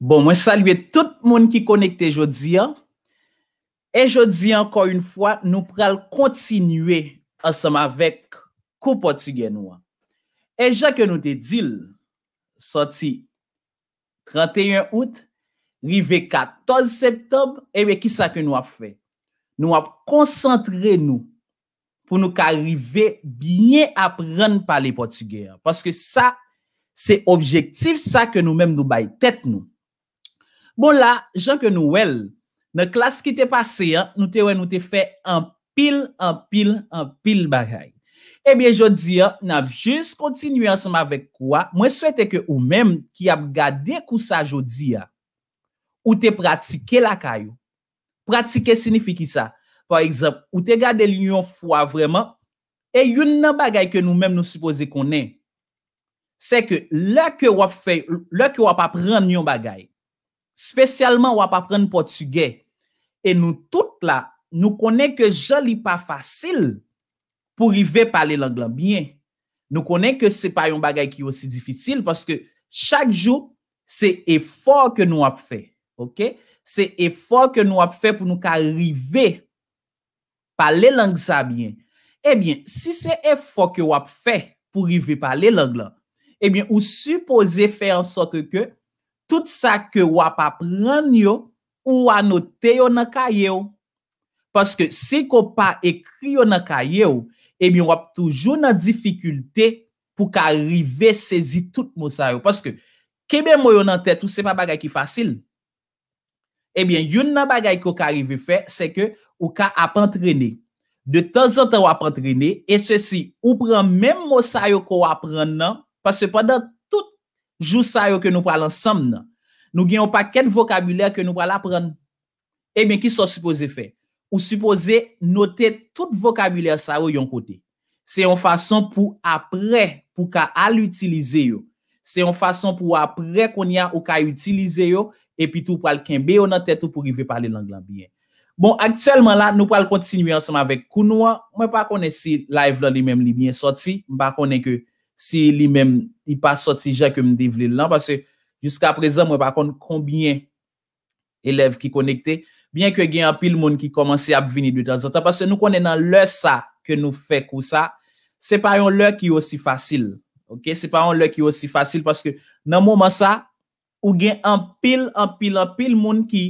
Bon, mwen saluye tout moun ki konekte jodi an. E jodi an, ankon yon fwa, nou pral kontinuye ansam avèk kou potugè nou an. E jan ke nou te dil, soti 31 out, rive 14 septob, ewe ki sa ke nou a fwe? Nou a konsantre nou pou nou ka rive bine aprenn pale potugè an. Paske sa, se objektif sa ke nou mèm nou bay tèt nou. Bon la, Jean-Claude Nouel, nan klas ki te pase, nou te ouen nou te fe an pil, an pil, an pil bagay. Ebyen, jodi, nan jis kontinuye ansama vek kwa, mwen souwete ke ou men ki ap gade kousa jodi ya, ou te pratike lakay. Pratike, sinifi ki sa? Par exemple, ou te gade linyon fwa vreman, e yon nan bagay ke nou men nou suppose konen, se ke lak yo wap fe, lak yo wap apren linyon bagay. spesyalman wap apren Portugay, e nou tout la, nou konen ke joli pa fasil pou rive pale langlan. Bien, nou konen ke se pa yon bagay ki yon si difisil, paske chak jou, se efor ke nou ap fe. Ok? Se efor ke nou ap fe pou nou ka rive pale langlan sa, bien, e bien, si se efor ke wap fe pou rive pale langlan, e bien, ou supose fe an sote ke Tout sa ke wap apren yo, ou anote yo nan kaye yo. Paske si ko pa ekri yo nan kaye yo, e mi wap toujou nan difikulte pou ka rive sezi tout mousa yo. Paske kebe mou yo nan tet, ou se pa bagay ki fasil. E mi, yon nan bagay ko ka rive fe, se ke ou ka ap antrene. De tan zan tan wap antrene, e se si ou pran men mousa yo ko wap pran nan, paske pa dante, Jou sa yo ke nou pral ansam nan. Nou genyo pa ket vokabuler ke nou pral apren. Emen eh ki so suppose fe? Ou suppose note tout vokabuler sa yo yon kote. Se yon fason pou apre pou ka al utilize yo. Se yon fason pou apre konya ou ka utilize yo. E pi tou pral kenbe yo nan tetou pou rive pale langlan biye. Bon, aktuelman la nou pral kontinuye ansam avek kou nou an. Mwen pa kone si live la li menm li miye soti. Mba kone ke... Si li men, i pa sot si jè kèm di vlil lan. Pase, jouska prezant mwen pa kont konbien elev ki konekte, byen kwen gen an pil moun ki komanse ap vini dwi dan zotan. Pase nou konen nan lè sa ke nou fè kou sa, se pa yon lè ki osi fasil. Ok, se pa yon lè ki osi fasil paske nan mouman sa, ou gen an pil, an pil, an pil moun ki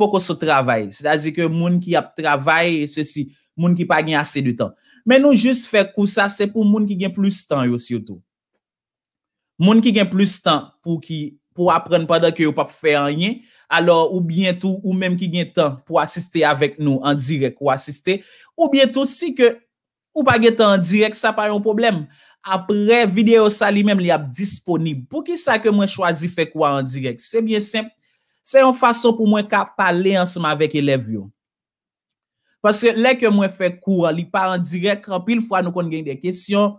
poko sou travay. Se dazi ke moun ki ap travay se si... moun ki pa gen ase du tan. Men nou jist fè kou sa, se pou moun ki gen plus tan yo si yo tou. Moun ki gen plus tan pou apren padak yo pa fè anyen, alor ou bientou, ou menm ki gen tan pou asiste avèk nou an direk ou asiste, ou bientou si ke ou pa gen tan an direk, sa pa yon problem. Apre videyo sa li menm li ap disponib. Pou ki sa ke mwen chwazi fè kwa an direk? Se bie semp, se yon fason pou mwen ka palè anseman avèk elevyon. Paske lè ke mwen fè kou, lè par an direk, krapil fwa nou kon genye de kèsyon,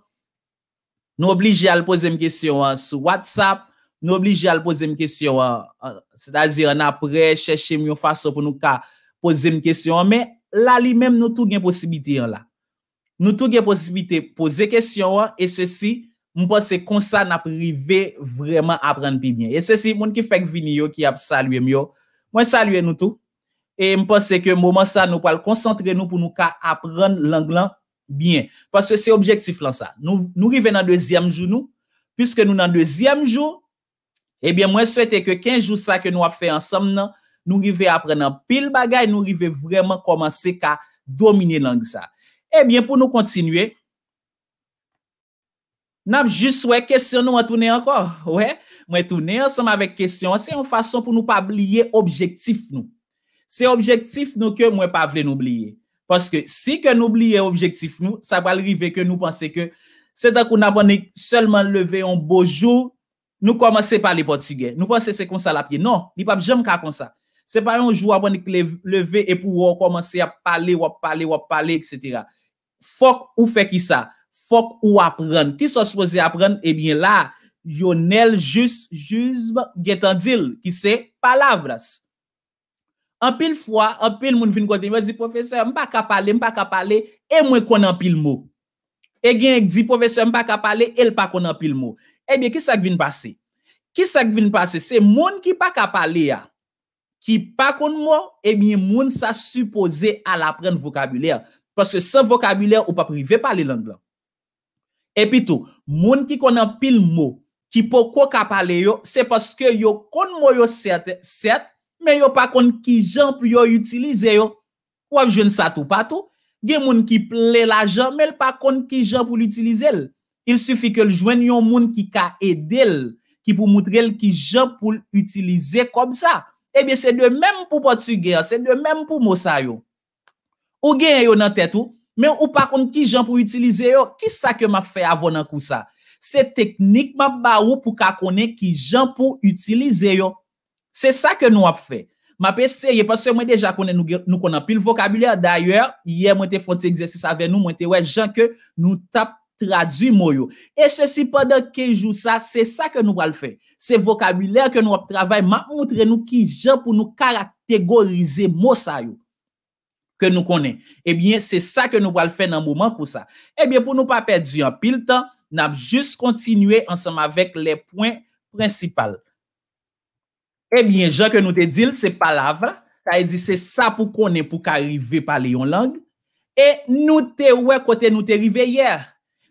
nou obligè al pose m kèsyon an sou WhatsApp, nou obligè al pose m kèsyon an, sè da zir an apre, chèche m yon fason pou nou ka pose m kèsyon an, mè la li mèm nou tou genye posibiti an la. Nou tou genye posibiti pose kèsyon an, e sè si mwen se konsan ap rive vreman apren pi mwen. E sè si mwen ki fèk vini yo ki ap saluye m yo, mwen saluye nou tou. E mpense ke mouman sa nou pal koncentre nou pou nou ka apren langlan bien. Paswe se objektif lan sa. Nou rive nan deuxième jou nou. Piske nou nan deuxième jou. Ebyen eh mwen souwete ke kenjou sa ke nou ap fe ansam nan. Nou rive apren nan pil bagay. Nou rive vreman koman se ka domine langlan sa. Ebyen eh pou nou kontinue. N ap jiswe kesyon nou mwen toune anko. Mwen toune ansam avek kesyon. Asi yon fason pou nou pa blye objektif nou. Se objektif nou ke mwen pa vle noubliye. Paske si ke noubliye objektif nou, sa pa lrive ke nou panse ke se da koun abonik selman leve yon bojou, nou komanse pale potige. Nou panse se konsa la piye. Non, ni pa jom ka konsa. Se pa yon jou abonik leve e pou wap komanse pale, wap pale, wap pale, etc. Fok ou fe ki sa? Fok ou apren? Ki so se pose apren? Ebyen eh la, yonel juz, juzbe getan dil. Ki se, palavras. an pil fwa, an pil moun vin kote, mwen di, profeseur, mpa ka pale, mpa ka pale, e mwen konan pil mwo. E gen, di, profeseur, mpa ka pale, el pa konan pil mwo. Ebyen, ki sa gvin pase? Ki sa gvin pase? Se moun ki pa ka pale ya, ki pa kon mwo, ebyen, moun sa suppose al apren vokabilyer. Paske sa vokabilyer, ou pa prive pale langlan. E pi tou, moun ki konan pil mwo, ki po ko ka pale yo, se paske yo kon mwo yo sete, men yo pa kon ki jan pou yo utilize yo. Wap jwen sa tou patou, gen moun ki ple la jan, men yo pa kon ki jan pou l'utilize el. Il sufi ke l'jwen yon moun ki ka edel, ki pou moutrel ki jan pou l'utilize kom sa. Ebyen, eh se dwe mèm pou pòtsi gen, se dwe mèm pou mòsa yo. Ou gen yo nan tètou, men yo pa kon ki jan pou utilize yo, ki sa ke ma fe avon nan kousa? Se teknik ma ba ou pou ka konen ki jan pou utilize yo. Se sa ke nou ap fe. Ma pe se, ye pas se mwen deja konen nou konen pil vokabilyer. D'ayor, ye mwen te fonte se egzesis ave nou, mwen te wè jan ke nou tap tradu mo yo. E se si padan ke jou sa, se sa ke nou wale fe. Se vokabilyer ke nou ap travay, ma moutre nou ki jan pou nou karategorize mo sa yo. Ke nou konen. E bie, se sa ke nou wale fe nan mouman pou sa. E bie, pou nou pa perdi an pil tan, nam jis kontinue ansam avek le poen prinsipal. Ebyen, eh jan ke nou te dil se palava. Ta e di se sa pou konen pou ka rive pali yon lang. E nou te we kote nou te rive yer.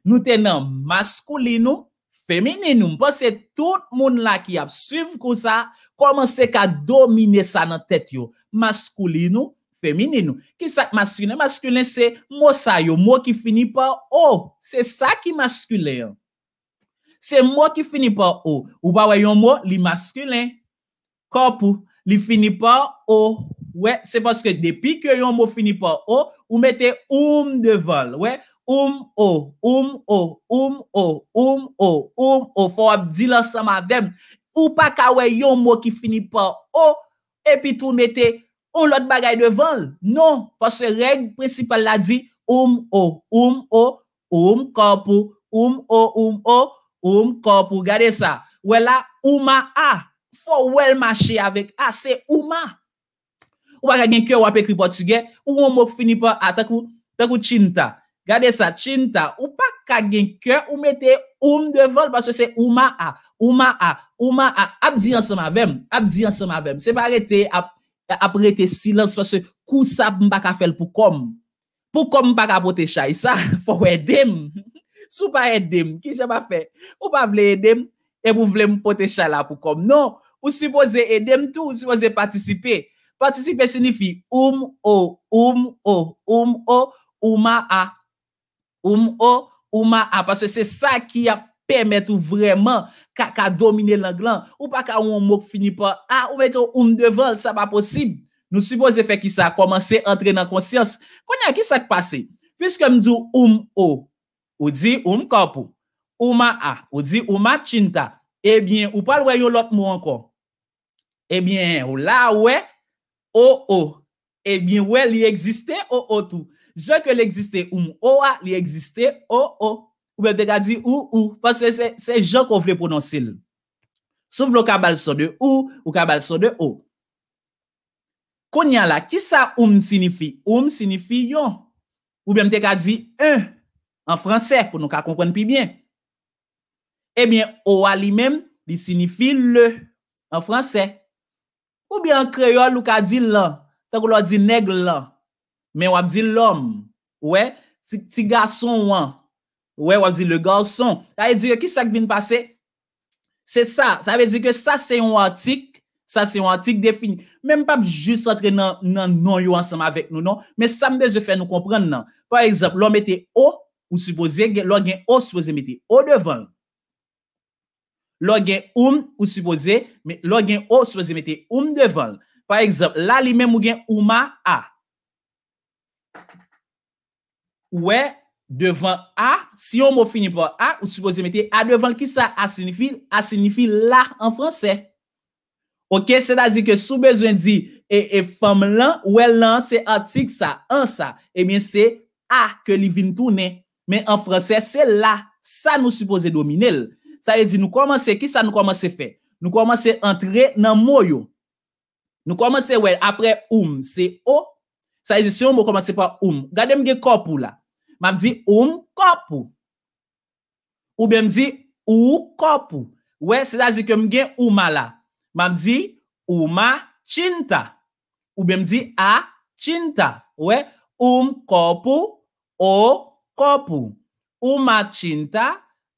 Nou te nan maskouli nou, femini nou. Mpo se tout moun la ki ap suv kou sa, koman se ka domine sa nan tet yo. Maskouli nou, femini nou. Ki sa maskouli nou, maskouli nou se mwosa yo. Mwou ki fini pa o. Se sa ki maskouli yo. Se mwou ki fini pa o. Ou ba wè yon mwou, li maskouli nou. Corps, il finit par O. Ouais, c'est parce que depuis que un mot finit par O, vous mettez Oum » devant. Ouais, Oum »« O, Oum »« O, Oum » O, um O, um um um O. Faut dire ensemble avec. Ou pas qu'à un mot qui finit par O, et puis tout mettez on l'autre bagaille devant. Non, parce que règle principale l'a dit Oum »« O, Oum »« O, um corps, um O, um O, um corps. Regardez ça. Ouais, là, A faut well marcher avec A, c'est ma. Ou pas gen qui a écrit portugais, ou on fini pa, attaque ah, takou chinta. Gade ça, chinta. Ou pas gen qui ou mettez oum devant parce que c'est Ouma A, uma A, Ouma A. Abdi ensemble avec, abdi ensemble avec. C'est pas arrêter après silence parce que coup ça m'pa pou faire pour comme. Pour comme pas capoter ça, faut aider. Sou pa edem, ki jaba fait? ou pa vle edem, e pou vle mpote là pou kom. Non, ou supposé aider tout, ou supposé participer. Participer signifie um o, oh, um o, oh, um o, oh, uma a. Ah. Um o, uma a. Ah. Parce que c'est ça qui a permettre vraiment qu'à dominer l'anglais ou pas qu'à on mot finit par ah, ou mettre um devant ça pas possible nous supposons faire qui ça commencer à entrer dans conscience qu'on a qui ça qui passe puisque me dit um o ou dit um kapu uma a ah, ou dit uma chinta eh bien ou pas le l'autre mot encore Ebyen, eh ou la we, o, o. Ebyen, eh we li egziste o, o tou. Jok ke li egziste oum, o, a li egziste o, o. Ou bemte ka di ou, ou. Paswe se jok kof le prononsil. Souf lo kabal so de ou, ou kabal so de o. Konya la, ki sa oum sinifi? Oum sinifi yon. Ou bemte ka di un, an franse, pou nou ka konpwen pi byen. Ebyen, eh o, a li men, li sinifi le, an franse. Ou bi an kreyol ou ka di lan, tak ou lwa di neg lan, men wap di lom, wè, ti gason wè, wè wap di le gason, ta e di ki sak vin pase, se sa, sa ve di ke sa se yon wantik, sa se yon wantik defini, men pap jis antre nan yon yon ansam avèk nou nan, men sa mbe ze fè nou kompren nan. Par exemple, lò mète o, ou supose, lò gen o supose mète, o devan lò. Lo gen oum ou supose, men lo gen ou supose mette oum devan. Par exemple, la li men mou gen ouma a. Ouè, devan a, si yo mou fini pou a, ou supose mette a devan, ki sa a sinifi? A sinifi la en franse. Ok, se da di ke sou bezwen di, e fem lan, ouè lan, se atik sa, an sa, e men se a ke li vintou ne. Men en franse, se la, sa nou supose domine lè. Sa e di nou komanse, ki sa nou komanse fe? Nou komanse entre nan mwoyo. Nou komanse wè, apre um, se o. Sa e di se yon mwò komanse pa um. Gade mge kopu la. Mwè mzi um kopu. Ou bemzi u kopu. Ouè, se la zi ke mge uma la. Mwè mzi uma chinta. Ou bemzi a chinta. Ouè, um kopu, o kopu. Uma chinta,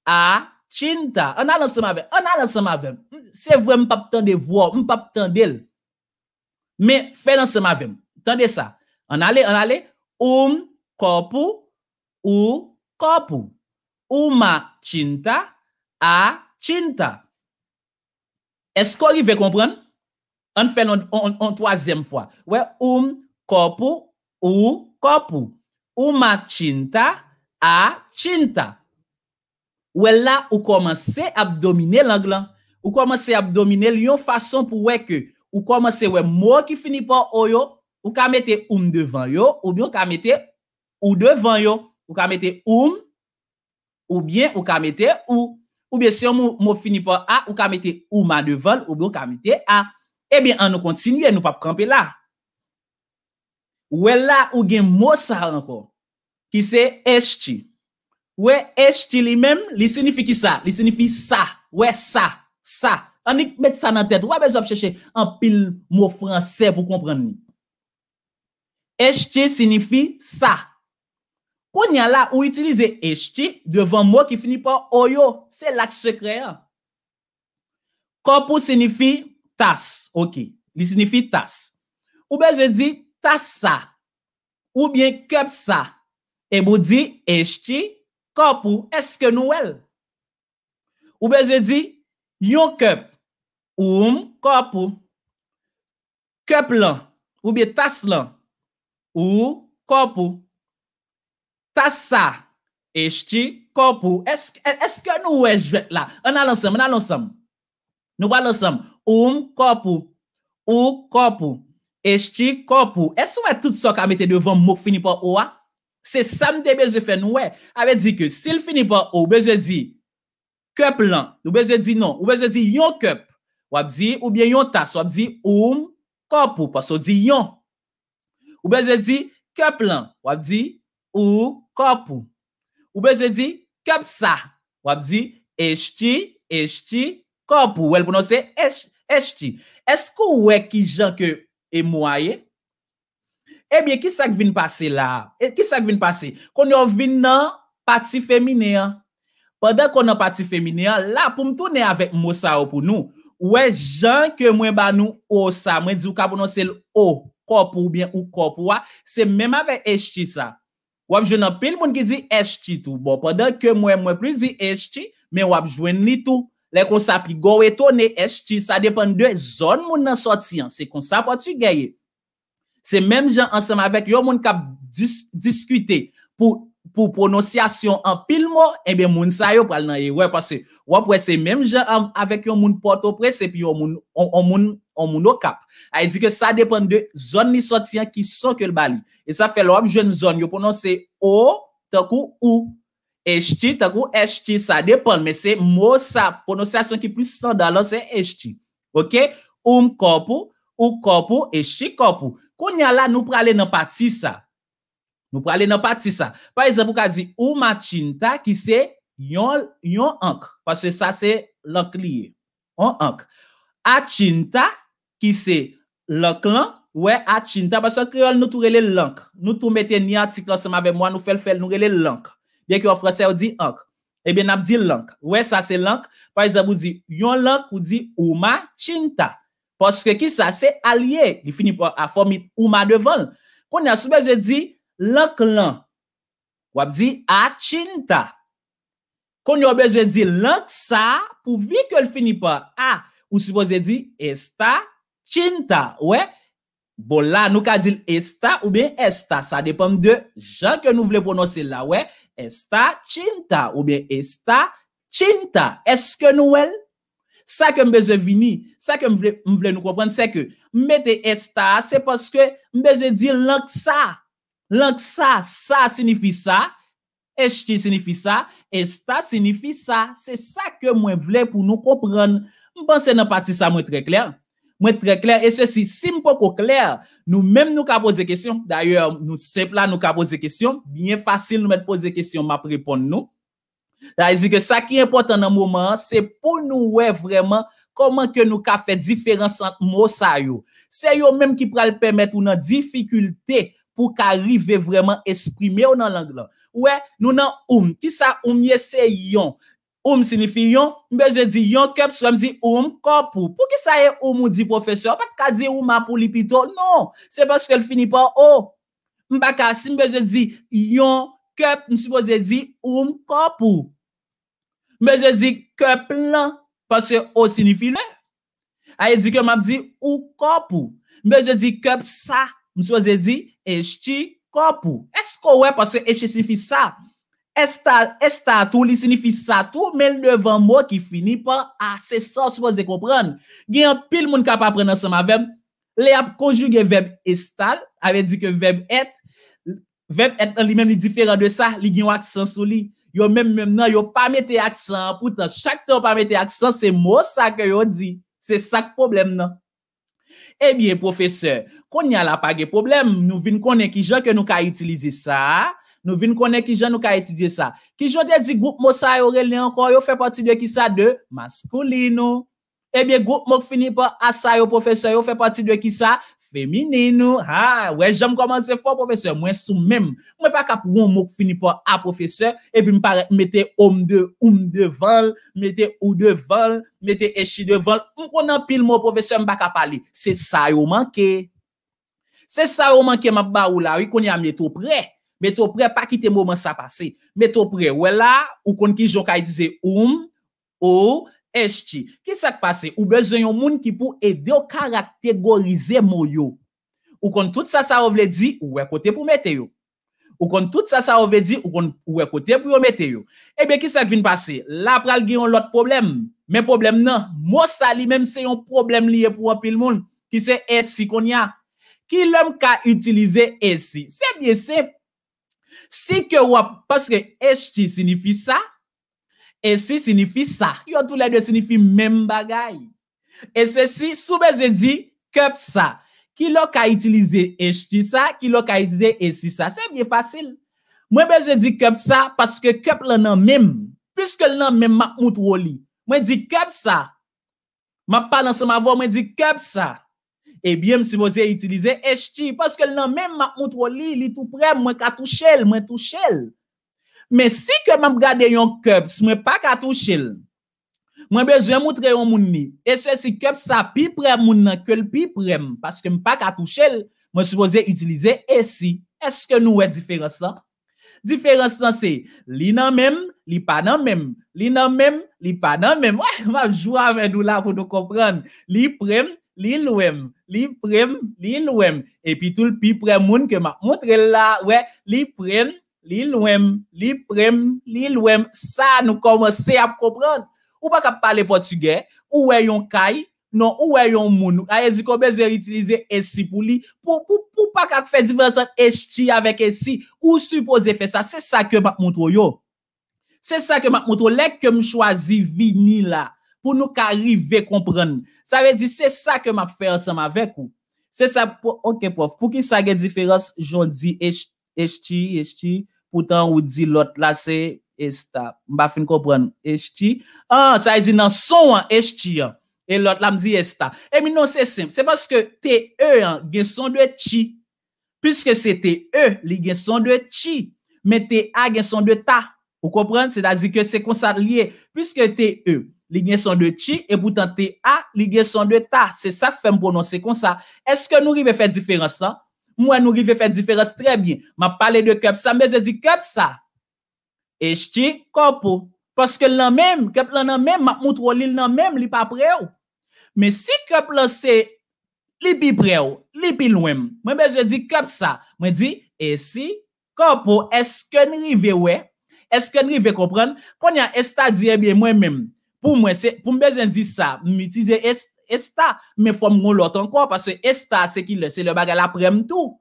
a chinta. Tinta. An ala semavem. An ala semavem. Se vwe m pap tande vwe. M pap tande el. Me fwe lansemavem. Tande sa. An ale. An ale. Um kopu. U kopu. Uma tinta. A tinta. Esko ri ve kompren? An fwe lansemavem. An toazem fwa. We um kopu. U kopu. Uma tinta. A tinta. Ouè la, ou komanse ap domine lang lan. Ou komanse ap domine liyon fason pou wè ke. Ou komanse wè mò ki finipan o yo, ou ka mette oum devan yo, oubyon ka mette ou devan yo. Ou ka mette oum, oubyen ou ka mette ou. Oubyen se mò finipan a, ou ka mette ouman devan, oubyon ka mette a. Ebyen eh an nou kontsinye, nou pa pranpe la. Ouè la, ou gen mò sa anpo, ki se eshti. Ouè, eshti li men, li sinifi ki sa. Li sinifi sa. Ouè, sa. Sa. Anik met sa nan tèt. Ouè, bej ap chèche. An pil mò fransè pou komprennou. Eshti sinifi sa. Pou nyan la ou itilize eshti, devan mò ki fini pan oyò. Se lak se kreyan. Kompou sinifi tas. Ok. Li sinifi tas. Ou bej je di tas sa. Ou bien keb sa. E bou di eshti. Kop ou eske nou el? Ou beje di, yon kep, ou m kop ou. Kep lan, ou be tas lan, ou kop ou. Tasa, esti kop ou. E, eske nou e wej vet la? An alansam, an alansam. Nou balansam, ou m kop ou. Ou kop ou, esti kop ou. Eske nou wej tout so ka mette devon mok finipo ou a? Se samde beje fen we, ave di ke sil fini pa ou, beje di köp lan, ou beje di non, ou beje di yon köp, wap di, ou bien yon tas, wap di, oum, kopu, pa so di yon. Ou beje di köp lan, wap di, oum, kopu, ou beje di köp sa, wap di, eshti, eshti, kopu, ou el pronose eshti. Esko we ki jan ke emwaye? Ebiye, eh kisak eh, vin pase la? Kisak vin pase? Kon yo vin nan pati femineyan. Padak kon nan pati femineyan, la pou mtou ne avek mwosa ou pou nou. Ou e jan ke mwen ban nou ou sa. Mwen di ou kapounon sel ou, kop ou bien ou kop ou a. Se menm avek eshti sa. Wap jwen nan pil moun ki di eshti tou. Bon, padak ke mwen mwen prizi eshti, men wap jwen ni tou. Le kon sa pi gowe tou ne eshti. Sa depen de zon moun nan soti an. Se kon sa pati gaye. Se mèm jan ansèm avèk yon moun kap diskute pou pronosyasyon an pil mò, ebe moun sa yo pral nan ye. Wè pasè, wè pasè, mèm jan avèk yon moun poto presè pi yon moun okap. A yi e di ke sa depèn de zon ni sotiyan ki son kèl bali. E sa fè lò ap jen zon yo pronosè o, takou ou, eshti, takou eshti, sa depèn, mè se mò sa pronosyasyon ki plus san dalan se eshti. Ok, oum kopou, ou kopou, eshti kopou. Konya la nou prale nan pati sa. Nou prale nan pati sa. Par exemple, ou ka di ouma tchinta ki se yon ankh. Paske sa se lak liye. On ankh. A tchinta ki se lak lan. Ouwe, a tchinta. Paske kriol nou tou rele lank. Nou tou mette ni atik lan seman be mwen nou fel fel nou rele lank. Bien ki ou franse ou di ankh. Eh Ebe nan ap di lank. Ouwe, sa se lank. Par exemple, ou di yon lank ou di ouma tchinta. Poske ki sa se alye, li fini pou a formi ou ma devan. Kon yon soubeze di lak lan. Wap di a chinta. Kon yon beze di lak sa pou vi ke li fini pou a. Ou soubeze di esta chinta. Ou e? Bo la nou ka di esta ou be esta. Sa depanm de jan ke nou vle pounose la. Ou e? Esta chinta. Ou be esta chinta. Eske nou wel? Sa ke mbeje vini, sa ke mbeje nou kopren, se ke mbeje esta, se poske mbeje di lank sa. Lank sa, sa signifi sa, este signifi sa, esta signifi sa, se sa ke mbeje vle pou nou kopren. Mpense nan pati sa mwen tre kler, mwen tre kler, e se si si mpo ko kler, nou menm nou ka pose kesyon, d'ayor nou sepla nou ka pose kesyon, bine fasil nou mwen pose kesyon ma pripon nou, La, e zi ke sa ki importan nan mouman, se pou nou we vreman koman ke nou ka fe diferansan mou sa yo. Se yo menm ki pral pemet ou nan difikulte pou ka rive vreman esprime ou nan langlan. Ou e, nou nan oum. Ki sa oum ye se yon. Oum sinifi yon, mbeje di yon kep, sou am non, di oum kapou. Pou ki sa e oum ou di profesor, pa kade ouman pou lipito? Non, se baske el fini pa oum. Mba ka, si mbeje di yon kep, mbeje di oum kapou. Mwen jè di köp lan, pasè o sinifi lè. Ayè di ke map di ou kopou. Mwen jè di köp sa, mwen jè di eschi kopou. Esko wè pasè eschi sinifi sa? Esta, esta tou, li sinifi sa tou, men lè devan mò ki fini pan a se so, sou wè jè kompran. Gyan pil moun kap aprenansan ma veb, lè ap konjuge veb estal, avè di ke veb et, veb et nan li men li diferan de sa, li gyan wak sensou li. Yo mèm mèm nan, yo pa mète aksan. Poutan, chak te yo pa mète aksan, se mò sa ke yo di. Se sak problem nan. Ebyè, profeseur, kon yal apage problem. Nou vin konen ki jan ke nou ka itilize sa. Nou vin konen ki jan nou ka itilize sa. Ki jan te di, goup mò sa yo relè ankon, yo fe pati de ki sa de maskouli nou. Ebyè, goup mò ki fini pa asa yo, profeseur, yo fe pati de ki sa de... féminine. Ah, ouais, j'aime commencer fort, professeur. Moi, sous même. Moi, pas cap ou mot fini pas A, ah, professeur. Et puis, me mettez homme de, homme devant, mettez ou devant, mettez échi devant. On a pile mot, professeur, pas cap parler. C'est ça, yo manqué. C'est ça, yo manqué, ma ba ou Oui, qu'on y a un tout près. Mais près, pas quitter moment ça passé. Mais tout près, ouais là, ou qu'on qui j'en disait oum, ou, Esti, ki sa te pase? Ou bezen yon moun ki pou ede yo karategorize moun yo. Ou kon tout sa sa ou vle di, ou wekote pou me te yo. Ou kon tout sa sa ou vle di, ou wekote pou yo me te yo. Ebe, ki sa te vin pase? La pral gen yon lot problem. Men problem nan. Mou sa li menm se yon problem liye pou wapil moun. Ki se esti kon ya. Ki lom ka utilize esti? Se bie se. Si ke wap, paske esti sinifi sa, Esi sinifi sa. Yon tou ledwe sinifi mem bagay. E se si soube je di kep sa. Ki lo ka itilize esi sa, ki lo ka itilize esi sa. Se biye fasil. Mwen beje di kep sa, paske kep le nan mem. Piske le nan mem mak mout woli. Mwen di kep sa. Ma pa nan se ma vo, mwen di kep sa. E bie msi mwose itilize esi sa. Paske le nan mem mak mout woli, li tou pre, mwen ka tou chel, mwen tou chel. M'm men si keman brade yon kebs, mwen pa katou chel. Mwen bezye moutre yon moun ni. Ese si kebs sa pi prem moun nan ke l pi prem. Paske mwen pa katou chel, mwen soupoze utilize e si. Ese ke nou wè diferensan? Diferensan se, li nan mèm, li pa nan mèm. Li nan mèm, li pa nan mèm. Wè, wè, jou avè dou la pou nou kompran. Li prem, li lwèm. Li prem, li lwèm. E pi tou l pi prem moun keman moutre la. Wè, li prem. Li lwem, li prem, li lwem. Sa nou kome se ap kopran. Ou pa ka pale portuge, ou weyon kay, nou ou weyon moun. Aye di kombe jwere itilize esi pou li. Ou pa ka fe diferansan esi avèk esi. Ou suppose fe sa. Se sa ke mak moutro yo. Se sa ke mak moutro. Lèk ke mw chwazi vini la pou nou ka rive kompran. Sa ve di se sa ke map feransan avèk ou. Se sa, ok pof, pou ki sa ge diferans, joun di esi, esi, esi. Poutan ou di lot la se esta. Mba fin kopren. Ej ti. An, ah, sa e di nan son an ej ti an. E lot la m di esta. E minon se sim. Se baske te e an gen son de ti. Piske se te e li gen son de ti. Men te a gen son de ta. Ou kopren? Se da di ke se konsa liye. Piske te e li gen son de ti. E poutan te a li gen son de ta. Se sa fem pronon. Se konsa. Eske nou ri ve fe diferansan? Mwen nou rive fè diferans trebyen. Mwen pale de kèp sa, mwen beje di kèp sa. E jti, kòpo. Paske lè mèm, kèp lè nè mèm, mwen mout wò lè lè nè mèm, lè pa prew. Mwen si kèp lè se, lè bi prew, lè bi lwèm. Mwen beje di kèp sa. Mwen di, e si, kòpo, eske nri ve wè? Eske nri ve kòpren? Konya, estadiè bè mwen mèm. Pou mwen se, pou mwen beje di sa, mwen itize estadiè. Esta, men fòm ngon lòt ankon, pasè esta se ki le, se le bagal aprem tou.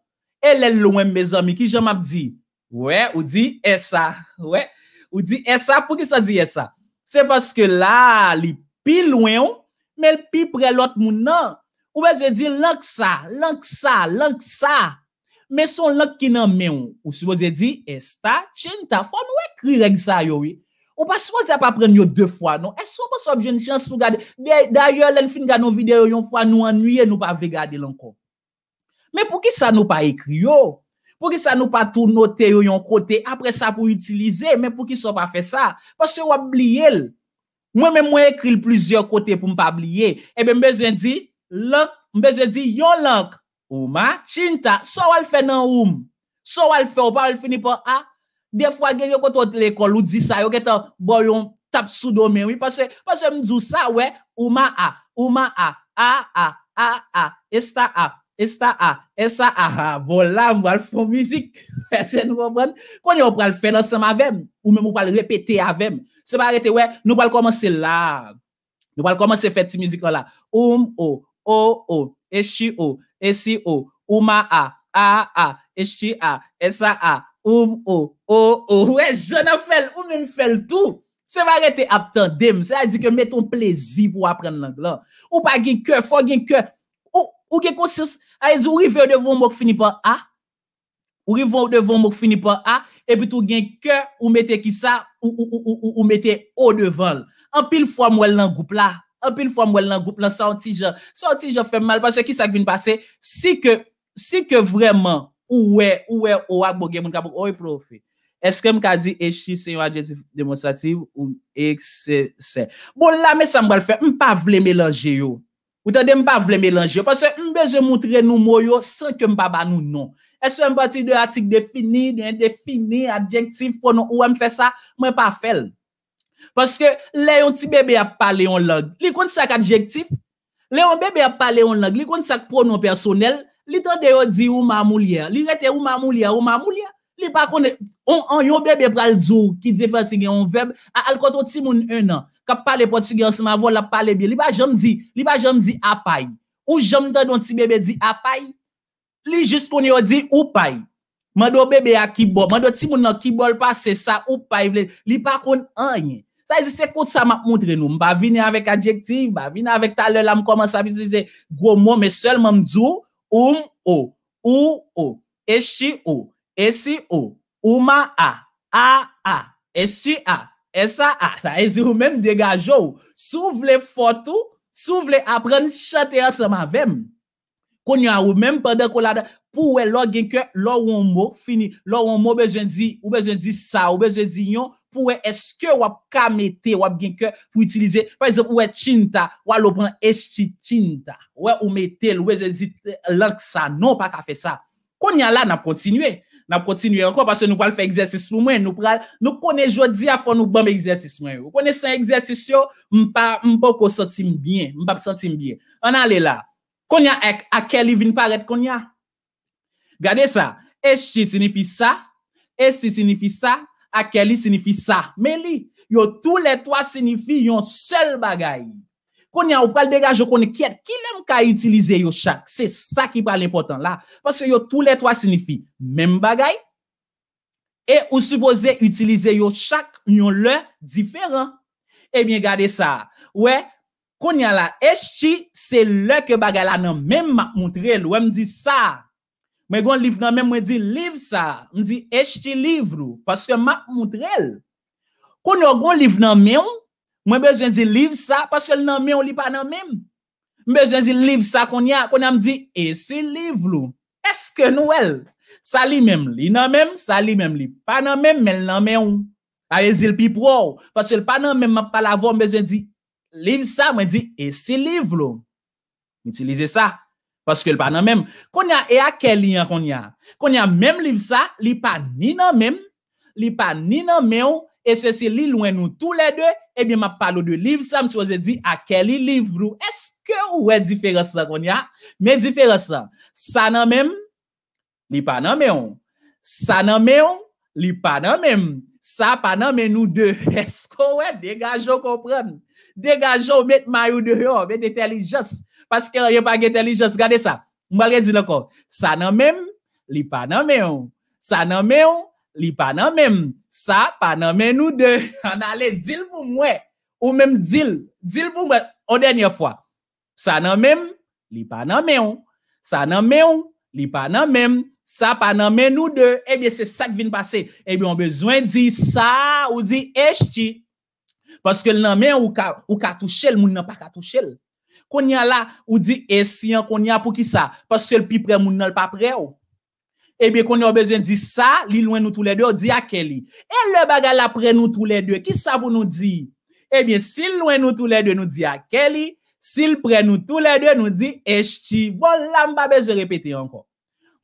E lè lòm bezami ki jom ap di, wè, ou di esa, wè, ou di esa, pou ki sa di esa? Se paske la, li pi lòm, men pi pre lòt moun nan. Ou wè, je di lòk sa, lòk sa, lòk sa, men son lòk ki nan men, ou si wè, je di esta, chen ta, fòm wè kri reg sa yo wè. Ou pa suppose ya pa pren yo non? de fwa, non? E so pa sop jen chans pou gade. D'ayol, en fin gade nou videyo yon fwa, nou anuyen, nou pa ve gade lanko. Men pou ki sa nou pa ekri yo? Pou ki sa nou pa tou note yo yon kote apre sa pou utilize? Men pou ki sa pa fe sa? Pase yo wab liye l. Mwen men mwen ekri l plizye kote pou mpa liye. Ebe mbezwen di, lank, mbezwen di, yon lank, ou ma, chinta. So wal fe nan oum? So wal fe ou pa wal fini pan a? des fois on contre à l'école ou dit ça yo ketan boyon tap sous domaine oui parce que parce me dit ça ouais ou ma a ou ma a a a a a esta a esta a esa a voilà on va faire musique personne nous quand on va le faire ensemble avec ou même on va le répéter avec c'est pas arrêté ouais nous va commencer là nous va commencer faire cette musique là oum o o o eshi o o uma a a a eshi a esa a O, o, o, o, ouè, jen ap fèl, ou mè m fèl tou. Se m a retè aptan dem, se a di ke mèt ton plezi pou ap pren nan glan. Ou pa gen kò, fò gen kò. Ou, ou gen konses, ah, a e zi, ou rivò ou devon mòk finipan a? Ou rivò ou devon mòk finipan a? E pè tou gen kò, ou mètè ki sa, ou, ou, ou, ou, ou mètè o devon. An pil fò mwèl nan goup la. An pil fò mwèl nan goup la, sa an ti jan, sa an ti jan fè mal. Pasè ki sa kvin pase, si ke, si ke vwèman, Ouwe, ouwe, ouwak, boge moun kapok, owe profe. Eske m kadi eshi se yon adjektif demonstrativ oum eksese. Bon la me san m wale fe, m pa vle melange yo. Ou tade m pa vle melange yo. Paske m beze moutre nou mou yo, sen ke m pa ban nou nou. Eske m pati de atik defini, de indefini, adjektif, pronon ouwe m fe sa, mwen pa fel. Paske le yon ti bebe ap pale yon log. Li kon sa ak adjektif? Le yon bebe ap pale yon log, li kon sa ak pronon personel? Le yon bebe ap pale yon log, li kon sa ak pronon personel? li tan de yo di ou ma moulia, li rete ou ma moulia, ou ma moulia, li pa konen, on yon bebe pral zou, ki di fersi gen, on veb, al koto ti moun enan, ka pale poti gen, se ma vola pale bi, li pa jom di, li pa jom di apay, ou jom de don ti bebe di apay, li jist konen yo di upay, mando bebe a kibol, mando ti moun nan kibol pa se sa upay, li pa konen enan, sa yon se kousa map moun tre nou, mba vine avèk adjektiv, mba vine avèk talèl am komansa, mbi zize gwo moun Oum ou, ou ou, eshi ou, eshi ou, ouma a, a a, eshi a, esa a, ta ezi ou men degajo ou, sou vle fotou, sou vle apren chate a sema vem. Konya ou men pade kolade, pou we lo genke, lo won mo fini, lo won mo bejen zi, ou bejen zi sa, ou bejen zi yon. pour est-ce que vous pouvez mettre ou bien que pour utiliser par exemple ou est tinta ou ce prend est tinta ouais ou mettez ou je dit que ça non pas qu'à faire ça qu'on y a là n'a continuer n'a continuer encore parce que nous parlons faire exercice pour moi nous parlons, nous connaît jodi à faut nous bon exercice moi vous connaissez exercice ne peux pas qu'on sentir bien me sentir bien on aller là qu'on y a à quel il vient paraître qu'on y a regardez ça est ce signifie ça est ce signifie ça akè li sinifi sa. Men li, yo tou le toa sinifi yon sel bagay. Konya ou pal degaj yo koni ket, ki lem ka utilize yo chak? Se sa ki pal important la. Pase yo tou le toa sinifi mem bagay, e ou suppose utilize yo chak yon le diferan. Ebyen gade sa. We, konya la eshi, se le ke bagay la nan mem mak montre, ou em di sa. Mwen gwen liv nan men, mwen di liv sa, mwen di esche liv lou, paske mak moutrel. Koun yo gwen liv nan men, mwen bejwen di liv sa, paske nan men li pa nan men. Mwen bejwen di liv sa kon ya, kon ya mdi esche liv lou. Eske nou el, sa li men li nan men, sa li men li pa nan men, men nan men. A ye zil pi pro, paske nan men pa lavo, mwen bejwen di liv sa, mwen di esche liv lou. Utilize sa. Paske li pa nan men, konya e ake li yon konya? Konya menm liv sa, li pa ni nan men, li pa ni nan men, e se se li lwen nou tou le de, e bi ma palo de liv sa, mso ze di, ake li liv rou, eske ou e diferensa konya? Me diferensa, sa nan men, li pa nan men, sa nan men, li pa nan men, sa pa nan men nou de, eske ou e degajo kompren, degajo met mayou de yo, met detelijos. Paske yon pa gete li jos gade sa. Mbal gen di lakon. Sa nan men, li pa nan men ou. Sa nan men ou, li pa nan men ou. Sa pa nan men ou de. An ale dil pou mwe. Ou men dil. Dil pou mwe. O denye fwa. Sa nan men, li pa nan men ou. Sa nan men ou, li pa nan men ou. Sa pa nan men ou de. Ebyen eh se sa k vin pase. Ebyen eh on bezwen di sa ou di eshti. Paske nan men ou katou chel. Moun nan pa katou chel. konya la ou di e si an konya pou ki sa, paske l pi pre moun nan l pa pre ou. Oh. Ebyen eh konya ou bejen di sa, li lwen nou tou le dwe ou di a ke li. E le baga la pre nou tou le dwe, ki sa pou nou di? Ebyen si l lwen nou tou le dwe nou di a ke li, si l pre nou tou le dwe nou di e shi. Vo la mba bej je repete anko.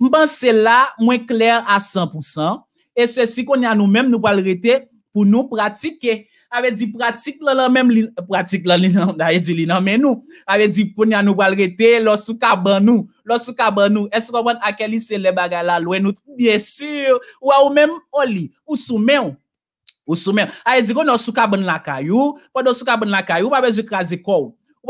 Mban se la mwen kler a 100%, e se si konya nou menm nou pal rete pou nou pratike. Ave di pratik lò lò mèm li... Pratik lò li nan menou. Ave di poni anou wal rete, lò sou kaban nou. Lò sou kaban nou. E sou kaban ake li seleb aga lalouen nou. Bien sûr. Ou a ou mèm, o li. Ou sou mèm. Ou sou mèm. Ave di kon nou sou kaban lakayou. Pon nou sou kaban lakayou, wapè zi krasi kò.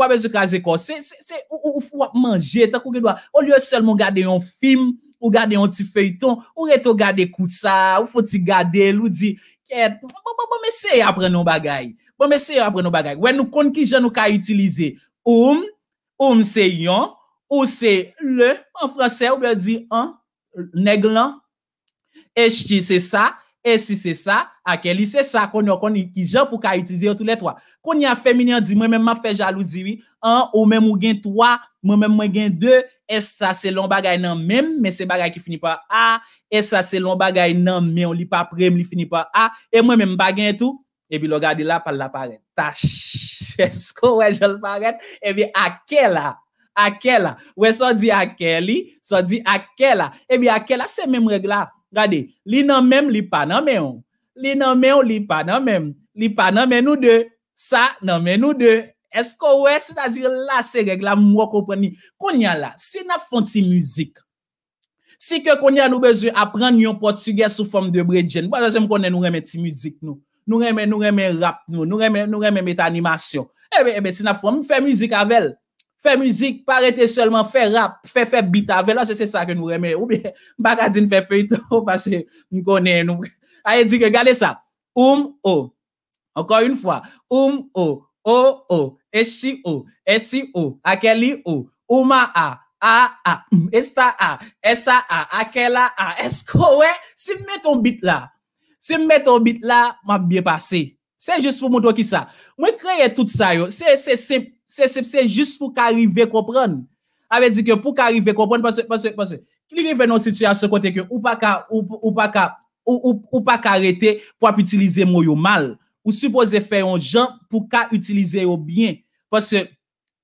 Wapè zi krasi kò. Se, se, se, ou fwap manje. Ou li yo selmou gade yon film. Ou gade yon ti feyiton. Ou reto gade kousa. Ou fwoti gade lou di... Bon mè se apren nou bagay Bon mè se apren nou bagay Ouè nou kon ki je nou ka itilize Oum, oum se yon Ou se le, en fransè ou bel di An, neglan Esti, se sa E si se sa, ake li se sa kon yo kon yon ki jan pou ka yotize yo tou le 3. Kon yon feminyon di, mwen mwen mwen fe jalou diwi. 1, o mwen mwen gen 3, mwen mwen mwen gen 2. E sa se lon bagay nan men, men se bagay ki fini pa a. E sa se lon bagay nan men, mwen li pa prem, li fini pa a. E mwen mwen bagay tout, ebi lo gade la pal la paret. Ta shesko, we jol paret. Ebi ake la, ake la. We so di ake li, so di ake la. Ebi ake la se men mwen mwen mwen mwen mwen mwen mwen mwen mwen mwen mwen mwen mwen mwen mwen mwen mwen mwen mwen m Gade, li nanmèm, li pa nanmèm. Li nanmèm, li pa nanmèm. Li pa nanmèm nou dè. Sa nanmèm nou dè. Esko wè, se tazir la se reg la mwokopè ni. Konya la, se na fon ti mwizik. Se ke konya nou bezwe apren nyon portugès sou fòm de bredjen. Bwajan bon, se m konè nou remè ti mwizik nou. Nou remè, nou remè rap nou. Nou remè, nou remè met animasyon. Ebe, ebe, se na fon mwifè mwizik avèl. faire musique, pas arrêter seulement faire rap, faire faire beat avec là, c'est ça que nous aimons. Ou bien, Bagadine fait feuilleton parce que nous connaissons. Nous. Allez, dit que regardez ça. Oum, o. Encore une fois. Oum, o. O, o. Eshi, o. Esi, o. Akeli, o. Ouma, a. A, a. Mm, Esta, a. Esa, a. Akela, a. Esko, ouais. Si ton beat là, si ton beat là, m'a bien passé. Se jist pou mou do ki sa. Mwen kreye tout sa yo. Se jist pou ka rive kompran. Awe di ke pou ka rive kompran. Paswe, paswe, paswe. Ki rive nou situasyon kontek yo. Ou pa ka, ou pa ka, ou pa ka rete pou ap utilize mou yo mal. Ou suppose feyon jan pou ka utilize yo bien. Paswe,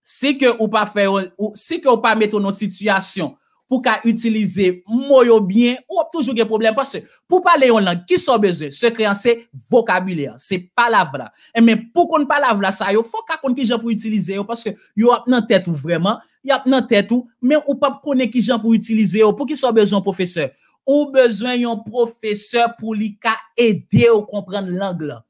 se ke ou pa feyon, se ke ou pa meton nou situasyon. pou ka utilize mou yo byen, ou ap toujou gen problem, parce pou pale yon lang, ki sou beze, se krean se vokabilyan, se palavra. E men pou kon palavra sa yo, fok akon ki jan pou utilize yo, parce yo ap nan tetou vreman, yo ap nan tetou, men ou pa pkone ki jan pou utilize yo, pou ki sou beze yon profeseur. Ou beze yon profeseur, pou li ka ede yo komprende lang lan.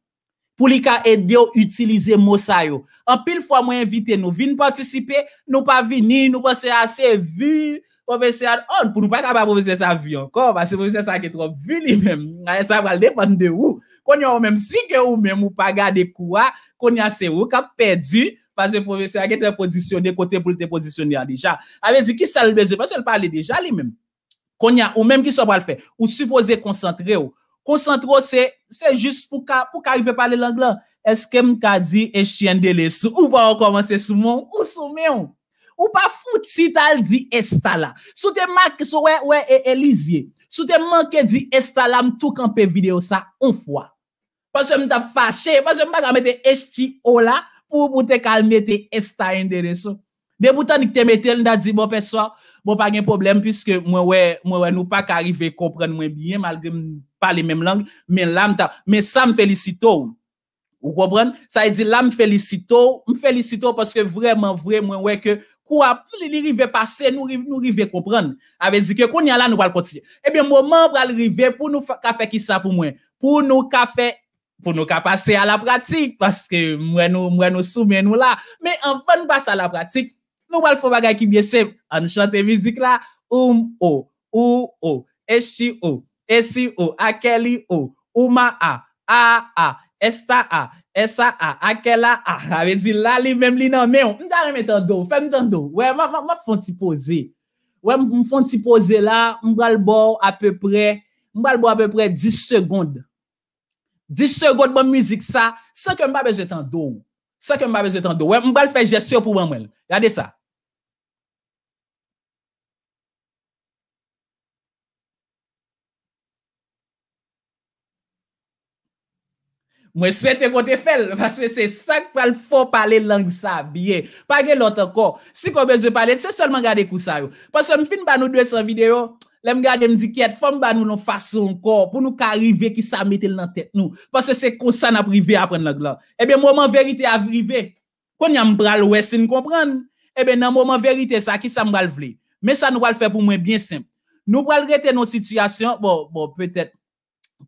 Pou li ka ede yo utilize mou sa yo. An pil fwa mwen invite nou, vin nou patisipe, nou pa vini, nou pa se asevi, profesyan an, oh, pou nou pa kaba profesyan sa vi an kon, pa se profesyan sa ke tro vi li men, sa val depande ou, konyon ou men, si ke ou men, ou pa gade kou a, konyon se ou, ka pedi, pa se profesyan ke te pozisyon de kote pou te pozisyon de an dija. A vezi ki sa lbeze, pa se lpale dija li men. Konyon, ou men ki sa val fe, ou suppose koncentre ou, koncentre ou se, se jist pou ka, pou ka yu ve pale lang lan, eske mka di, e chien dele sou, ou pa wakoman se sou moun, ou sou men ou. Ou pa foute si tal di esta la. Sou te mak, sou we we e elizye. Sou te manke di esta la, m touk an pe video sa, an fwa. Paswe m da fache, paswe m bak a mette eski o la, pou m te kalmete esta yon dene so. De boutan di te mette, m da di, bo pe so, bo pa gen problem, puisque mwen we, mwen we nou pa ka arrive, kompren mwen bien, malge m pale menm lang, men lam ta. Men sa m felisito ou. Ou kompren? Sa yi e di lam felisito ou. M felisito ou, paske vreman vreman we ke, quoi il rive passer nous nous rive comprendre avait dit que qu'on y a là nous pas continuer Eh bien moment pour arriver pour nous faire qui ça pour moi pour nous faire pour nous passer à la pratique parce que moi nous moi nous soumet nous là mais enfin, de passer à la pratique nous va faire bagay qui bien simple en chanter musique là um o ou o c o i o a akeli o uma a a a esta a E sa a, ake la a, ave di la li mem li nan me yon, mda reme tan do, fèm tan do, wè, mwa fon ti pose, wè, mwa fon ti pose la, mwa bal bo a pe pre, mwa bal bo a pe pre 10 segonde, 10 segonde bon mwizik sa, sa ke mwa beze tan do, sa ke mwa beze tan do, wè, mwa bal fè jesye pou wè mwen, gade sa. Mwen swete kote bon fel. Pase se sak pral fo pale lang sa biye. Page lot anko. Si kon bezwe pale, se solman gade kousa yo. Pase se m fin banou 200 video, le m gade m ziket, fom banou nou fason kon, pou nou ka rive ki sa metel nan tet nou. Pase se konsan aprive apren lang la. Ebe mwaman verite avrive. Kon yon m pral wese n kompran. Ebe nan mwaman verite sa ki sa m pral vli. Men sa nou wale fe pou mwen bien simp. Nou wale rete nou situasyon, bo, bo, petet,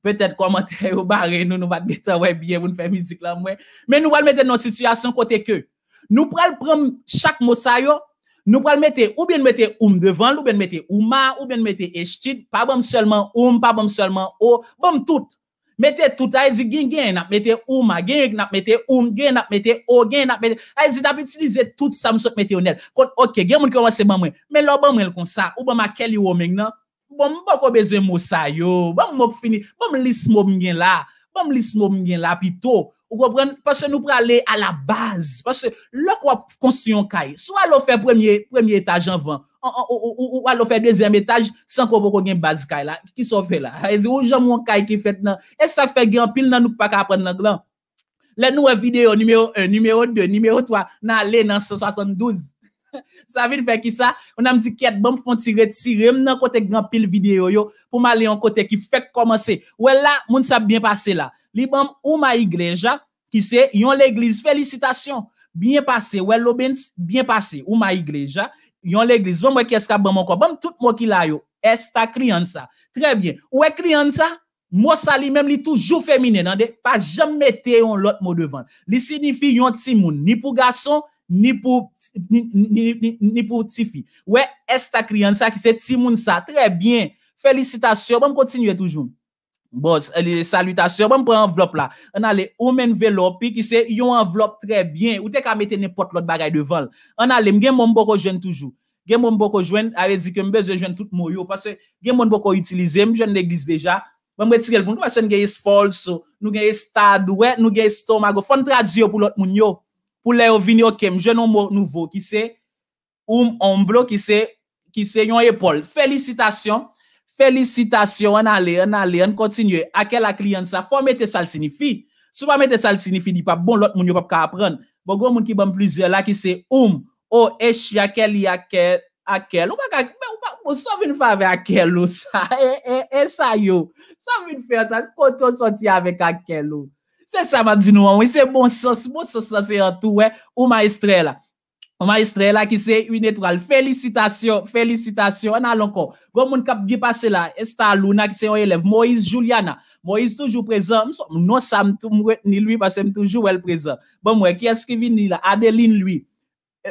Pe tèt komantèyo barè nou nou bat bete wè biye voun fè mizik la mwen. Men nou wèl metè nan sisyasyon kote kè. Nou pral pram chak mousa yo. Nou pral metè ou ben metè oum devan, ou ben metè ouma, ou ben metè estid. Pa bom sèlman oum, pa bom sèlman oum. Bom tout. Metè tout. Ay zi gen gen ap metè ouma, gen gen ap metè oum, gen ap metè oum, gen ap metè. Ay zi tap etilize tout samsot metè ounel. Kon ok, gen moun kwa mwen seman mwen. Men lò bom mwen kon sa, ou bom a ke li wò mèk nan. Bon mwen bako bezen mousa yo, bon mwen mwen finit, bon mwen lis moun mwen gen la, bon mwen lis moun mwen gen la pito. Ou kon pren, pasen nou pre ale a la baz, pasen lò kon syon kay, sou alo fe premye etaj anvan. Ou alo fe dwezem etaj, san kon mwen bako gen baz kay la, ki sou fe la. E se ou jan mwen kay ki fet nan, e sa fe gen pil nan nou pa ka apren nan glan. Le nou e video nimeyo 1, nimeyo 2, nimeyo 3, nan ale nan 172. sa vide fe ki sa, ou nan mi di ket, bom fon tiret sirem nan kote gran pil video yo, pou ma le yon kote ki fek komanse, ou el la, moun sa biyen pase la, li bom ou ma igreja, ki se, yon le iglize, felicitasyon, biyen pase, ou el lobens, biyen pase, ou ma igreja, yon le iglize, bom we keska bom anko, bom tout mou ki la yo, esta krian sa, tre bien, ou e krian sa, mou sa li menm li toujou femine, nan de, pa jemme te yon lot mou devan, li sinifi yon ti moun, ni pou g Ni pou ti fi. Ouè, esta krian sa ki se timoun sa. Trè bien. Felicitasyon. Bon, kontinue toujoun. Bon, euh, salutasyon. Bon, mwen pre envelop la. An ale, omen ve lopi ki se yon envelop trè bien. Ou te ka mette nipot lot bagay devol. An ale, mwen gen moun boko jwen toujoun. Gen moun boko jwen, are di ke mbe ze jwen tout mou yo. Pase gen moun boko yotilize m, jwen neglis deja. Mwen mwen tirel, mwen kwa chen gen yon sfalso. Nou gen yon stad, ouè, nou gen yon stomago. Fon tradzio pou lot moun yo. pou le yo vini yo kem, jenon mou nouvo ki se, oum omblo ki se, ki se yon epol. Felicitasyon, felicitasyon, an ale, an ale, an kontinye. Ake la kliyant sa, fwa mette sa l sinifi, fwa mette sa l sinifi, di pa bon lot moun yo pap ka apren, bo gwen moun ki ban plizye la ki se, oum, o, esh, yake li, yake, ake, ou bak ak, ou bak, ou sa vini fave ake lou sa, e, e, e, sa yo, sa vini fave ake lou, Se sa ma di nou an, wè se monsos, monsos sa se an tou wè, ou ma estre la, ou ma estre la ki se yon etral. Felicitasyon, felicitasyon, an an lankon. Gou moun kap gipase la, estalou na ki se yon elev, Moïse Juliana, Moïse toujou prezant, msou moun nou sa mtou mwet ni lwi, pasè mtoujou wè l prezant. Bon mwè, ki eskrivi ni la, Adeline lwi,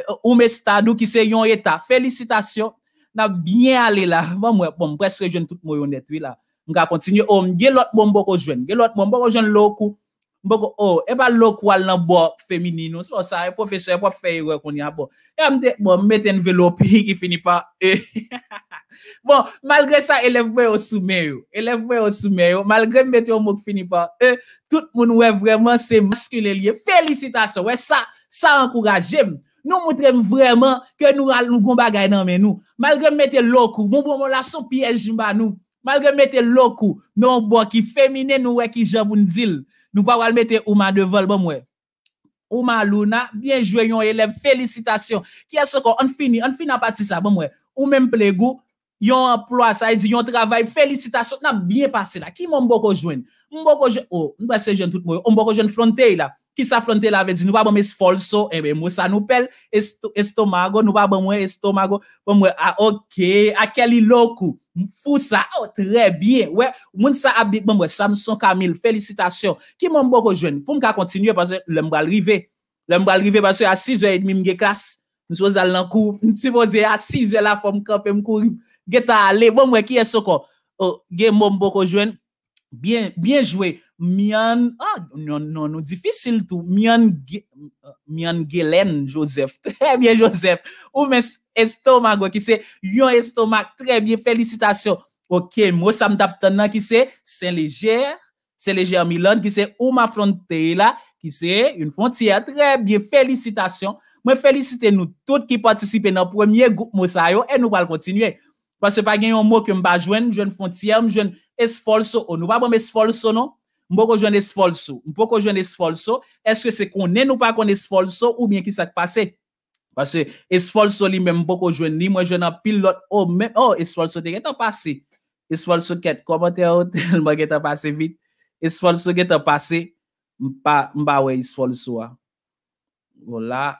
euh, euh, ou mwè estalou ki se yon eta, felicitasyon, nan binyen ale la, bon mwè, bon mwè, mwè se rejwen tout mwè yon etri la. Mkakon, Oh, e pa lo kou al nan bo femini nou e Profesor, e pa fey re kon ya bo E am de, mwen met en velo pi ki fini pa E Bon, malgre sa, elev mwen yo soume yo Elev mwen yo soume yo Malgre mwen met yo mwen ki fini pa E, tout moun wè vreman se maskule liye Felicitasyon, wè sa Sa ankourajem Nou moutrem vreman ke nou al nou gomba gay nan men nou Malgre mwen te lo kou Mwen la sou piye jimba nou Malgre mwen te lo kou Nan bo ki femini nou wè ki javoun dil Nou kwa wale mette ouman devol bon mwen. Oman lou na, byen jwen yon elev, felicitasyon. Kya se kon, an fini, an fini apati sa bon mwen. Ou men plegu, yon plwa sa, yon travay, felicitasyon, na byen pase la. Ki mwen mboko jwen? Oh, mboko jwen, ou, mwen se jwen tout mwen, mboko jwen frontey la. Ki sa flante la ve di, nou pa bom es folso, ebe eh mwen sa nou pel estomago, nou pa bom we estomago, bom we ah, a oke, a ke li loku, mwen fousa, a oh, o tre bien, mwen sa abik, bom we, samson kamil, felicitasyon. Ki mwen mwen bo ko jwen, pou mwen ka kontinye, paswe lembalrive, lembalrive paswe a 6 we edmim ge kas, mwen souz al nan kou, mwen siwode a 6 we la fom kapem kou, ge ta ale, bom we ki esoko, oh, ge mwen mwen bo ko jwen, Bien, bien joué. Mian, ah, non, non, non, nou, difficile tou. Mian, Mian Gelen, Joseph. Très bien, Joseph. Ou men estomago, ki se, yon estomak, très bien, felicitasyon. Ok, mou sa mdapten nan, ki se, Saint-Léger, Saint-Léger-en-Milan, ki se, ou ma fronte la, ki se, yon fronte la, très bien, felicitasyon. Mwen felicite nou, tout ki patisipe nan premier goup mou sa yo, e nou wal kontinue. Pase pa gen yon mou ke mba jwen, jwen fon tiyem, jwen esfolso. Ou nou ba bom esfolso nou? Mbo ko jwen esfolso. Mbo ko jwen esfolso. Eske se konen ou pa kon esfolso ou mwen ki sa te pase? Pase esfolso li men mbo ko jwen li. Mwen jwen apil lot. Oh, esfolso te gete a pase. Esfolso ket komote a hotel, mwen gete a pase vit. Esfolso gete a pase. Mba wey esfolso a. Vola.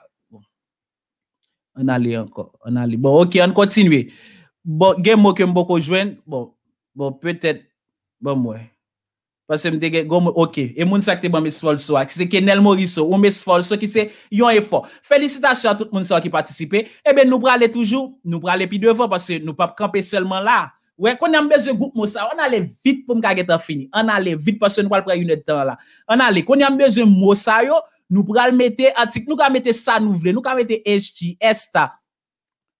An ale anko. An ale. Bon, ok, an kontinwey. Gen mo ke m boko jwen, bon, bon, pwetet, bon mwen. Pwese m de gen, ok, e moun sakte ban mes fol so a, kise kenel mori so, ou mes fol so, kise yon e fò. Felicitasyon a tout moun so a ki patisipe, ebe nou prale toujou, nou prale pi dwe fò, pwese nou pap kampè selman la. Wè, kon yam beze goup mousa, an ale vit pou m kageta fini, an ale vit pwese nou prale pre yon etan la. An ale, kon yam beze mousa yo, nou prale mette atik, nou prale mette sa nou vle, nou prale mette esti, esta.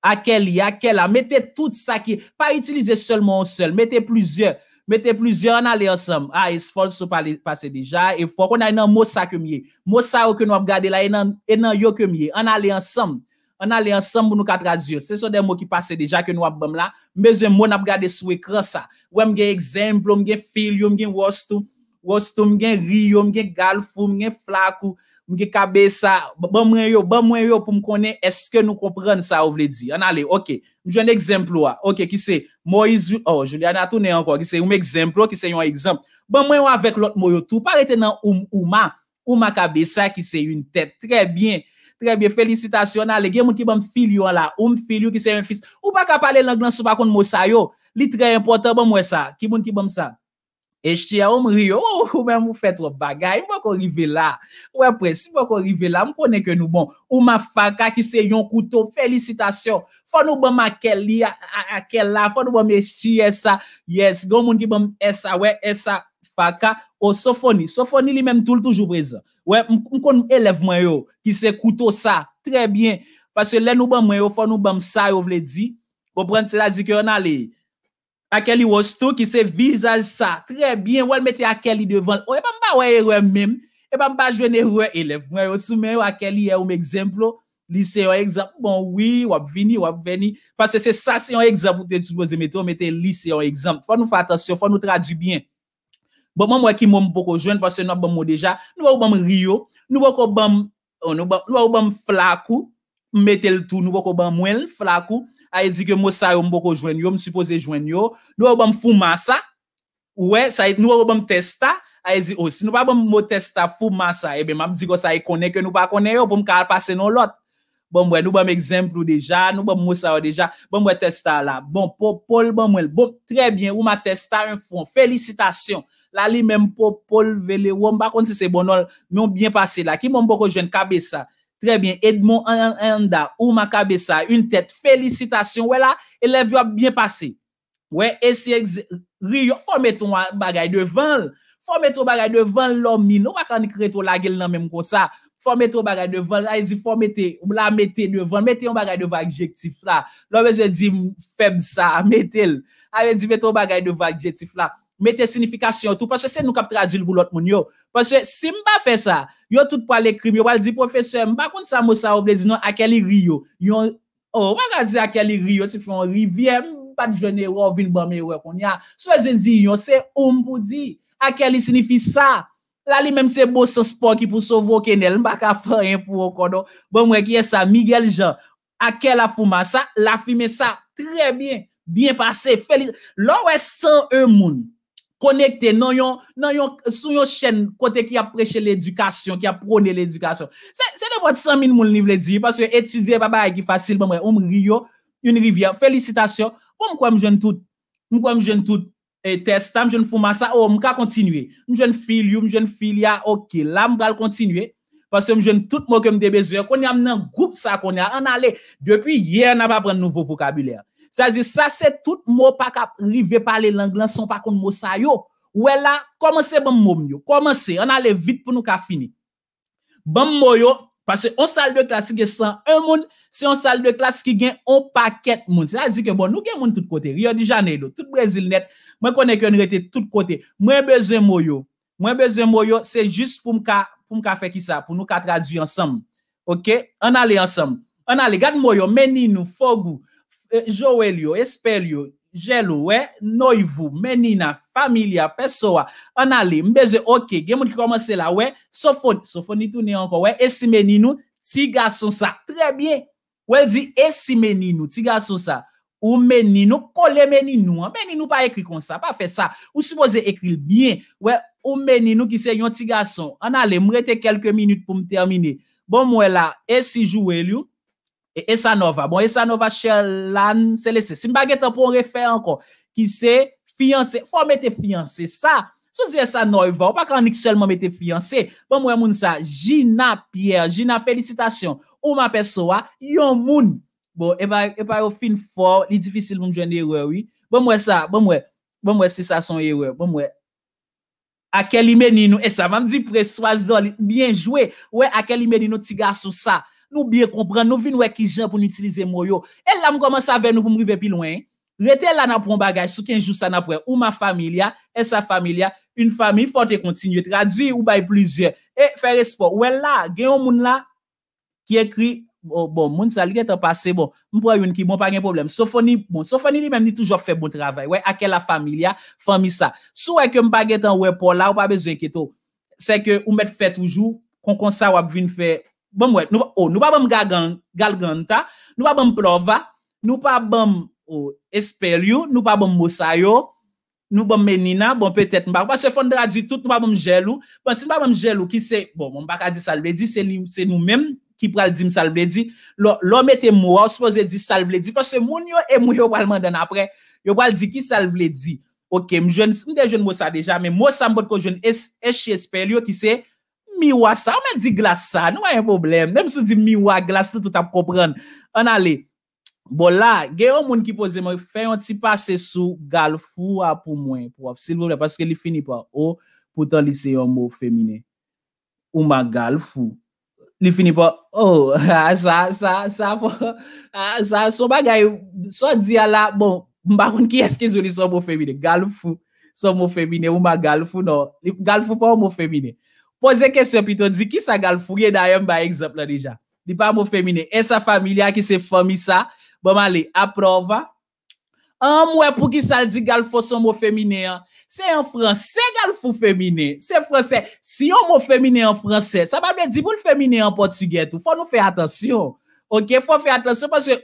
à quel y à quel ah, mettez tout ça qui pas utiliser seulement un seul mettez plusieurs mettez plusieurs en aller ensemble ah il faut parler, passer déjà et faut qu'on a un mot ça que mieux mot ça que nous regarder là et non et nan yo que mieux en aller ensemble en aller ensemble pour nous traduire ce sont des mots qui passent déjà que nous avons là mais un mot n'a regarder sur écran ça ouais un exemple me feel me worst to worst to un rio me galfou un flaco Mwen ge kabe sa, ban mwen yo, ban mwen yo pou m konen eske nou komprende sa ou vle di. Anale, oke, mwen jwene ekzemplo a, oke, ki se, Moizu, oh, Juliana toune anko, ki se yon ekzemplo, ki se yon ekzemplo. Ban mwen yo avek lot mwen yo tou, parete nan ouman, ouman kabe sa, ki se yon tet, trebyen, trebyen, felicitasyon ale, gen mwen ki ban fil yon la, ouman fil yon, ki se yon fis, ou pa ka pale langlan sou pa kon mwen sa yo, li trey empote, ban mwen sa, ki mwen ki ban sa. Et chia om riyo, ou, ou vous faites trop bagay, mwen kon rive la. Ou après, si m'a kon rive la, mwen ke nou bon. Ou ma faka ki se yon koutou, félicitations. Fon nou bon ma keli, li, a, fon nou bon me Yes, goun moun ki bon sa, ouè, faka, ou sofoni. Sofoni li même tout toujours présent. présent. mwen kon elèv mwen yo, ki se koutou sa. très bien, que le nou bon mwen yo, fon nou bon sa yo vle di. Kompren, se la di yon Akeli wos tou ki se vizaj sa. Tre bien, wèl mette akeli devan. O, e pa mba wè erwe mèm. E pa mba jwen erwe elef. Mwen yo soumen wè akeli erwèm ekzemplo. Lisey wè ekzemplo. Bon, wè, wap vini, wap vini. Fase se sa se yon ekzemplo te dupose mette. Wè mette lisey wè ekzemplo. Fwa nou fata syo, fwa nou tradu bien. Bon, mwen mwen ki mwen mpoko jwen. Fase nou mwen mwen deja. Nou wè wè wèm riyo. Nou wè wè wè wè wè wè wè wè wè wè w Ayè e di ke mou sa yo mbo ko jwen yo, msupose jwen yo. Nou wè wè mfou massa. Ouè, e, nou wè wè mfou testa. Ayè e di, ou, oh, si nou wè mfou testa fou massa, ebe, eh mwam di ki sa yè konè ke nou wè konè yo, pou mkare pase nou lot. Bon, mwè, nou wè m ekzemplou deja, nou wè mwè mwou sa yo deja, bon, mwè testa la. Bon, pou, pou, mwen mwen, bon, tre bien, ou mwa testa yon fon. Felicitasyon. La li men pou, pou, velè, ou mwa mwa konti se bonol, mwen mwen passe la. Ki m Trè bien, Edmond Ananda, ou makabe sa, un tèt, felicitasyon, wè la, elè vyo ap byen pase. Wè, esi, riyo, fò meton bagay devan, fò meton bagay devan lò mi, lò wak an di kretou la gel nan menm kon sa, fò meton bagay devan, la e zi fò meten, la meten devan, meten yon bagay devan agjetif la. Lò wè zi, feb sa, metel, a yon zi meton bagay devan agjetif la. metè sinifikasyon tout, pasè se nou kap trajil boulot moun yo, pasè si mba fè sa, yo tout pwa lè krim, yo wè lè di professeur, mba koun sa mousa ou blè di nou, akè li ri yo, yo wè lè di akè li ri yo, si fè yon ri, vye mba djene wò, vin bame wè koun ya, sou wè jen di yo, se oum pou di, akè li sinifi sa, lè li mèm se bò se spor ki pou so vò kenel, mba ka fè yon pou wò kondo, bon mwen kiye sa, Miguel Jean, akè la fuma sa, la fime sa, konekte nan yon sou yon chen kote ki apreche l'edukasyon, ki aprone l'edukasyon. Se de pot 100 min moun li vle di, pasyo etuze baba e ki fasil, mwen mwen yon, yon rivya, felicitasyon, mwen mwen mwen mwen mwen mwen mwen testa, mwen mwen fuma sa, mwen mwen mwen mwen mwen mwen mwen mwen, yon ki lam gal kontinye, pasyo mwen mwen mwen mwen mwen mwen mwen, mwen mwen mwen mwen mwen mwen, konye amnen an group sa, konye an ale, depi ye an ap apren nouvo vokabilye. Sa zi, sa se tout mou pa ka rive pa le langlan son pa kon mou sa yo. Ouè la, komanse bèm bon moum yo. Komanse, an ale vit pou nou ka fini. Bèm bon mou yo, parce on sal de klasi ge san un moun, se on sal de klasi ki gen, on pa ket moun. Sa zi ke bon, nou gen moun tout kote. Rio de Janeiro, tout Brazil net, mwen konen ke yon rete tout kote. Mwen bezè mou yo, mwen bezè mou yo, se jist pou mka, pou mka fe ki sa, pou nou ka traduye ansam. Ok? An ale ansam. An ale, gade mou yo, meni nou, fogou, jowel yo, esper yo, jel yo, wè, noy vou, menina, familia, pesowa, an ale, mbeze, ok, gen moun ki komanse la, wè, sofoni, sofoni toune anko, wè, esi meninou, tiga son sa, trebyen, wè, el di, esi meninou, tiga son sa, ou meninou, kole meninou, meninou pa ekri kon sa, pa fe sa, ou suppose ekri lbyen, wè, ou meninou ki se yon tiga son, an ale, mwete kelke minute pou m termine, bon mwela, esi jowel yo, Esa e Nova, bon, Esa Nova Sherlan Sele se, si mbaget anpon refe ankon Ki se, fiyanse, fon mette fiyanse Sa, sou se Esa Nova Ou pa kranik selman mette fiyanse Bon mwen moun sa, Gina Pierre Gina, felicitasyon, ou ma pe so wa Yon moun, bon, e bay E bay ou fin for, li difisil mwen jwene Ewe, oui, bon mwen sa, bon mwen Bon mwen se sa son ewe, bon mwen Ake li meni nou, e sa Vam di pre, swazol, mwen jwe Ou e ake li meni nou tiga sou sa Nou biye kompren, nou vin wè ki jen pou n'utilize mwoyo. E la m koman sa ven nou pou m rive pi lwen. Retè la nan proun bagaj, sou kenjou sa nan prwen. Ou ma familia, e sa familia, un fami fote kontinye, tradwi ou bay plizye. E fè respon. Ou el la, gen yon moun la, ki ekri, bon, bon moun sa li getan pase, bon, m pou a yon ki, bon, pa gen problem. Sou foni, bon, sou foni li menm ni toujou fè bon travay, wè, ake la familia, fami sa. Sou wè ke m pa getan wè pou la, wè, wè, wè, wè, wè, wè, wè, wè, Oh, nou pa bom gal ganta, nou pa bom prova, nou pa bom oh, espelyou, nou pa bom mousayou, nou pa bom menina, bon petet mba kwa se fondera di tout, nou pa bom jelou. Bon, si nou pa bom jelou, ki se, bon, mba kwa di salvedi, se nou menm ki pral di msalvedi. Lòm ete mwa, ospo ze di salvedi, fò se moun yo e moun yo wal mandan apre, yo wal di ki salvedi. Ok, mwen jwen, mwen de jwen mousa deja, men mwa san bot kon jwen eshe espelyou, ki se... miwa sa, ou men di glas sa, nou a yon problem, nem sou di miwa glas sa, tout ap kopran, an ale, bo la, gen yon moun ki po zem, fe yon ti pase sou, gal fu a pou mwen, paske li fini po, ou, pou ton li se yon mou femine, ou ma gal fu, li fini po, oh, sa, sa, sa, so mba gay, so di ala, bon, mba moun ki eske zouni sou mou femine, gal fu, sou mou femine, ou ma gal fu, no, gal fu pou mou femine, Poze kesyon piton, di ki sa bon, gal fougye da yon ba egzop la dija. Di pa mou femine. E sa familia ki se fomi sa. Bom ale, aprova. An mou e pou ki sa di gal fouson mou femine. Se yon franse, se gal foug femine. Se franse, se yon mou femine yon franse, sa pa be di mou femine yon portugay tou. Fon nou fe atensyon. Ok, fon fe atensyon. Fon se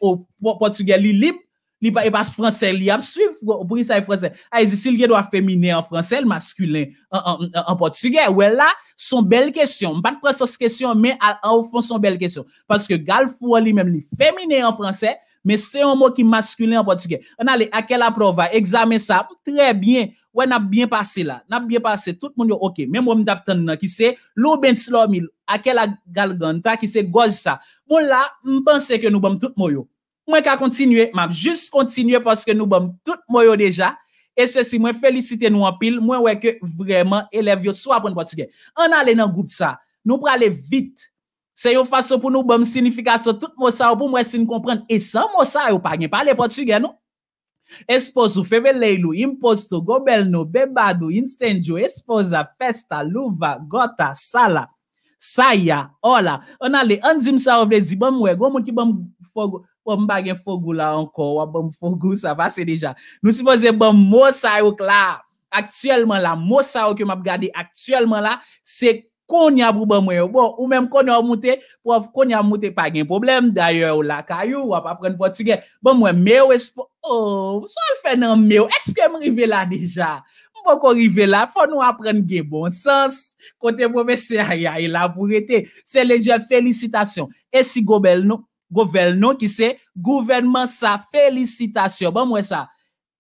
portugay li lip. li pa e bas franse, li ap suif pou yisa e franse, a yisi silge do a femine en franse, el maskule en portuge, wè la, son bel kèsyon m pat prese sòs kèsyon, men an ou fon son bel kèsyon, paske gal fwo li mèm li femine en franse men se yon mò ki maskule en portuge an ale, akè la provay, egzame sa m tèrè byen, wè nap byen pase la nap byen pase, tout moun yo, ok, mèm wèm dap tènd nan, ki se, lou bèns lò akè la gal gantan, ki se, goz sa moun la, m pense ke nou bèm tout mò yo Mwen ka kontinye, mam, jist kontinye poske nou bom tout mwoyo deja e se si mwen felicite nou an pil mwen wè ke vreman elev yo swa poni potugè. An alè nan goup sa nou pralè vit. Se yo faso pou nou bom sinifikasyon, tout mwosa ou pou mwè sin kompren. E san mwosa ou pa gen pale potugè nou? Esposo, feveleilou, imposto, gobelno, bebadou, insenjou, esposa, pesta, louva, gota, sala, saya, ola. An alè, an zim sa wè zi bom wè, gomoun ki bom fogou bon mbage fogou la encore ou bon fogou, ça va se déjà nous bon bon mousa yo la, actuellement la, mot ça ke m'a gade actuellement la, se konya pou mbam Bon, ou menm konya moute, pouf konya moute pa gen problème d'ailleurs ou la kayou, wap apren potige. Bon mwen meyo espo, oh, sou al fè nan meyo, eske mrive la deja? déjà kon rive la, fò nou apren gen bon sens, kote mweme se a ya la pou rete. Se leje félicitations. E si gobel nou, Gouvernement, qui c'est gouvernement sa félicitation. Bon moi ça.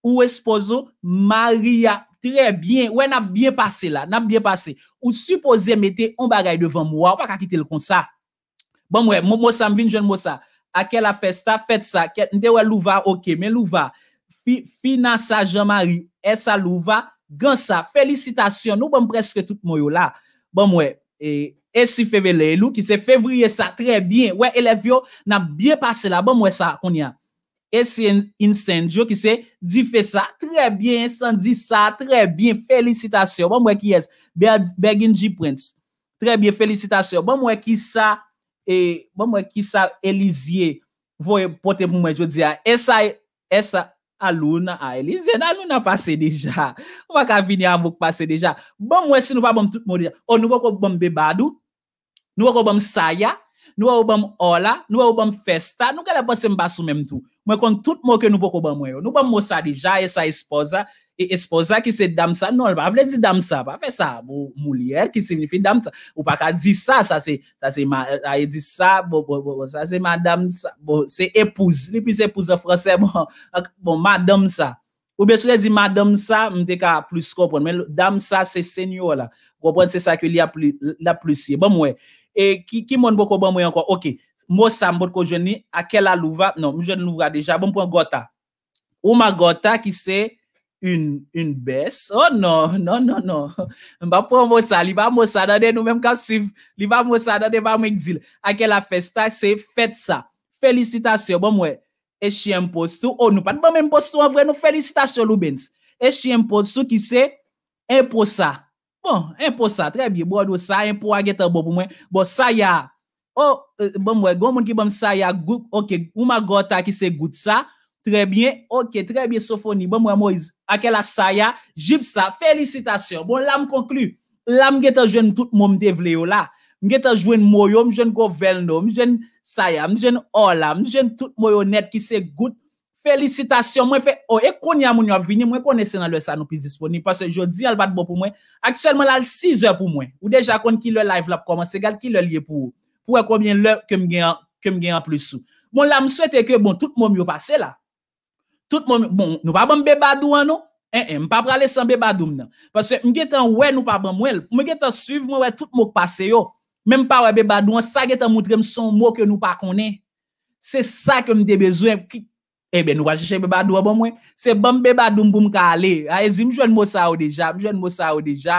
Ou esposo Maria très bien. Ouais, n'a bien passé là, n'a bien passé. Ou supposé mettre un bagage devant moi, pas quitter le comme ça. Bon ouais. moi ça me jeune moi ça. À quelle ça fait ça, n'te ouais louva OK, mais louva finance à Jean-Marie, est louva, gansa, ça. Félicitations, nous bon presque tout moi là. Bon ouais. et E si fevele e lou ki se fevriye sa. Tre bien. We elevyo nan bye pase la. Bon mwen sa konya. E si incendio ki se di fe sa. Tre bien. San di sa. Tre bien. Felicitasyon. Bon mwen ki yes. Berginji Prince. Tre bien. Felicitasyon. Bon mwen ki sa. Bon mwen ki sa Elisye. Voye pote mwen. Je di ya. E sa e alou nan a Elisye. Nan alou nan pase deja. Mwen ka vini an mwen pase deja. Bon mwen si nou va bon mwen. Ou nou va kon bon bebadou. Nou wè kòpèm sa ya, nou wè kòpèm ola, nou wè kòpèm fèsta, nou gè la bò se mbassou mèm tou. Mwen kon tout mò ke nou wè kòpèm wè yo. Nou wè mò sa dija, e sa esposa, e esposa ki se dam sa, nou wè pa vle di dam sa, pa fè sa. Mou moulier ki se mifin dam sa, ou pa ka di sa, sa se madame sa, se epouze, li pi se epouze franse, bon, bon madame sa. Ou bè sou le di madame sa, mwen te ka plus kopon, men dam sa se senyo la, kòpèm se sa ki li a plus se, bon mwen. E ki moun boko bon mwen ankon? Ok, mousa mbot ko jeni, ake la louva, non, mou jeni louva deja, bon pou an gota. Ou ma gota ki se, un bes, oh non, non, non, non. Ba pou an mousa, li ba mousa dade nou menm ka siv, li ba mousa dade ba mwen gzil. Ake la festa, se fet sa. Felicitasyon, bon mwen, eshi en postou, ou oh, nou pat, bon mwen postou an vwen, nou felicitasyon lou bens. Eshi en postou ki se, en postou. Bon, en po sa, tre biye, bo adou sa, en po a geta bo pou mwen, bo saya, oh, euh, bon mwen, gon mwen ki bom saya, ok, ou magota ki se gout sa, tre biye, ok, tre biye, sofoni, bon mwen mwen, ake la saya, jib sa, felicitasyon, bon, la m konklu, la m geta jwen tout mom devle yo la, m geta jwen mwoyom, jwen govelnom, jwen sayam, jwen olam, jwen tout mwoyonet ki se gout, felicitasyon, mwen fe, o, oh, e konya moun yo avini, mwen konese nan lè sa nou pis disponi, pase jodi al bat bon pou mwen, akselman lal 6 ou pou mwen, ou deja kon ki lè live lè pou komanse, gade ki lè liye pou, pou wè koubyen lè ke mgen an plus sou. Bon, la m sou ete ke, bon, tout moun yo pase la, tout moun, bon, nou pa ban bebadou an nou, en, eh, en, eh, m pa prale san bebadoum nan, pase m getan wè nou pa ban mwen, m getan suiv mwen wè tout moun pase yo, mè m pa wè bebadou an, sa getan moutrem son mò ke nou pa konen, se sa Ebe eh nou wache che bebadou a bon mwen, se bom bebadou m pou m ka ale, a ezi m jwen m mousa ou deja, m jwen m mousa ou deja,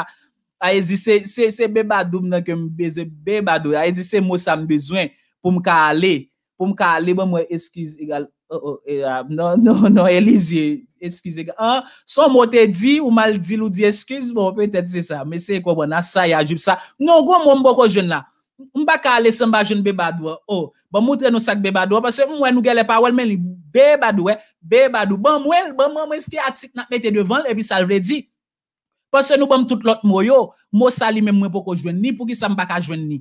a ezi se bebadou m nan ke m beze bebadou, a ezi se m mousa m bezwen pou m ka ale, pou m ka ale, bon m wè eskiz egal, oh oh, no, eh, ah, no, no, non, elizye, eskiz egal, an, son m wote di ou mal di lou di eskiz, bon pwè tèd se sa, mè se kòp wè nan sa ya jip sa, nou gò m wò m bò kò jen nan. Mba ka ale se mba jwen bebadwa. O, oh, mba bon, moutre nou sak bebadwa. Pase mwen nou gele pa wèl men li bebadwa. Bebadwa. Bon mwen, bon mwen, mwen iske atik nan mette devan. Ebi sal vredi. Pase nou bon tout lot mwoyo. Mwa sal li men mwen poko jwen ni. Pou ki sa mba ka jwen ni.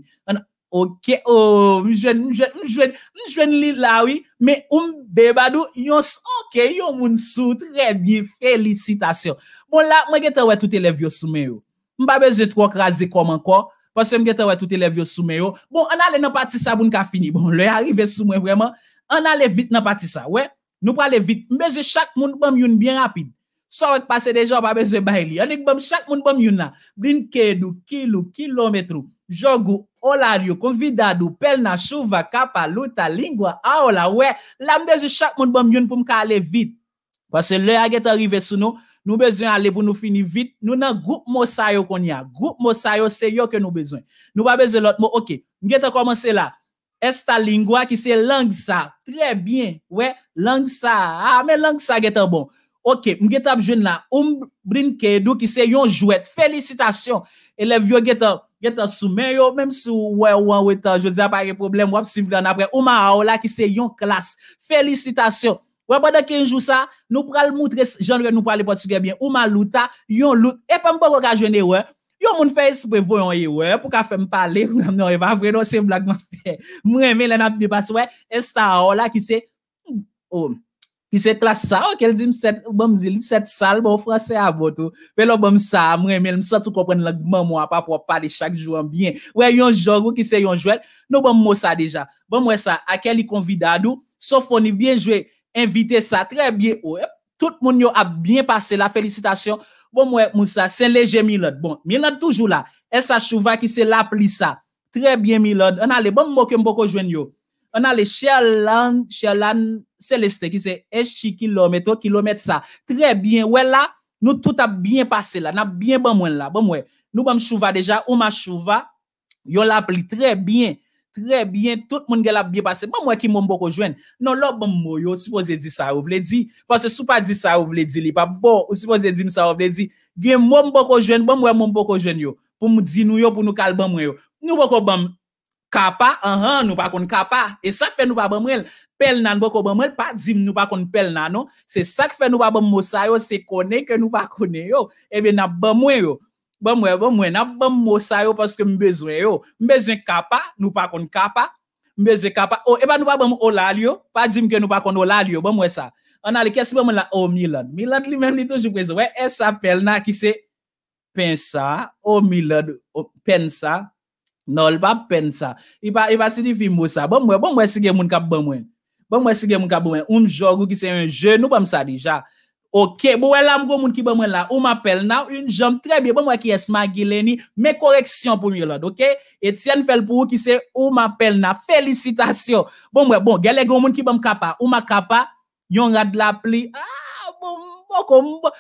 Ok, o, oh, jwen, jwen, jwen li lawi. Men oum bebadwa. Yon, ok, yon moun sou. Trebi, felicitasyon. Bon la, mwen gete wè tout elevyo soumen yo. Mba beze trok raze kom anko. Ok. Pase mgete wè, touti lev yo soume yo. Bon, an ale nan pati sa bon ka fini. Bon, lè arive soume wèman. An ale vit nan pati sa, wè. Nou pou ale vit. Mbezi chak moun bom yon byen apid. So wèk pase deja wè, mbezi bay li. Anik bom, chak moun bom yon nan. Blin kèdou, kilou, kilometrou, jogou, olaryou, konvidadou, pelna, chouva, kapa, louta, lingwa, aola, wè. La mbezi chak moun bom yon pou mka ale vit. Pase lè agete arrive sou nou. nous besoin aller pour nous finir vite. Nous un groupe Mosayo qu'on y a. Groupe Mosayo, c'est yo que nous besoin. Nous pas besoin l'autre mot. OK. Nous avons commencé là. Esta lingua qui c'est langue ça. Très bien. Ouais, langue ça. Ah, mais langue ça est bon. OK, nous avons jeune là. Um avons qui c'est yon jouet. Félicitations. Élève yo geta un soumen yo même si ouais ouais ouais je dis pas de problème, wap suivre après. Ouma là qui c'est yon classe. Félicitations. Ou apade kenjou sa, nou pral moutre jenre nou pral e pwatsugebyen, ou malouta, yon lout, epan mpoko ka jwene we, yon moun fey sepe voyon e we, pou ka fe mpale, mwen mnore va vre, nou se blagman fe, mwen men lè nan pi baswe, e sta ou la ki se ki se klasa, ou ke li set sal pou franse avotou, pe lo bom sa, mwen men, msatou kopren lèk mwen mwa pa pou wapade chak jouan byen, ou e yon jog ou ki se yon jwel, nou bom mwosa deja, bom mwosa, ake li konvidadou, sofoni, byen jw invité ça très bien. Ouais. Tout le monde a bien passé la félicitation. Bon, moi, Moussa, c'est léger milod. Bon, Milan toujours là. ça, Chouva qui c'est l'appli ça. Très bien, Milod, On a les bons mots que Mboko yo. On a les Sherlan, Céleste qui c'est Echi kilomètre, kilomètre ça. Très bien. Ouais, là, nous tout a bien passé là. N'a bien bon moins là. Bon, ouais. Nous, bon, Chouva déjà, ma Chouva, yo l'appli très bien. Trè bien, tout moun gè la biye pase. Bon, mwen mwen ki moun mbo ko jwen, nou lo mwen mwe yo, sou pou zè di sa ou vle di. Pase sou pa di sa ou vle di li, pa bo, sou pou zè di moun sa ou vle di. Gè mwen mbo ko jwen, mwen bon, mwen mbo ko jwen yo. Pou mwen di nou yo, pou nou kal mwen mwe yo. Nou mwen mwen kapa, anhan, uh-huh, nou pa kon kapa. E sa fè nou pa mwen mwen, pel nan nou pa kon pel nan. Se sak fè nou pa mwen mwe yo, se kone ke nou pa kone yo. E be nan mwen mwen yo. Bon mwen, bon mwen, nan bon mwen sa yo paske mbezwe yo, mbezwe kapa, nou pa kon kapa, mbezwe kapa, o, oh, e pa nou pa bon mwen olal yo, pa dizim ke nou pa kon olal yo, bon mwen sa. An ale kese bon mwen la O oh, Milan, Milan li men li toujou kweze, we, e sa pel nan ki se Pensa, O oh, Milan, Pensa, nol pa Pensa, i pa si di fi mwen sa, bon mwen, bon mwen si gen mwen ka bon mwen, bon mwen si gen mwen ka bon mwen, un jog ou ki se un je, nou pa mwen sa dija. Ok, bon, là, m'go moun ki ba mwen là, ou m'appelle na une jambe très bien, bon, moi qui est Magileni, mes corrections pour Myoland, ok? Etienne fait pour qui c'est ou m'appelle na, félicitations. Bon, moi, bon, gale gon moun ki bon m'kapa, ou ma kapa, yon rad la pli, ah, bon, bon, bon,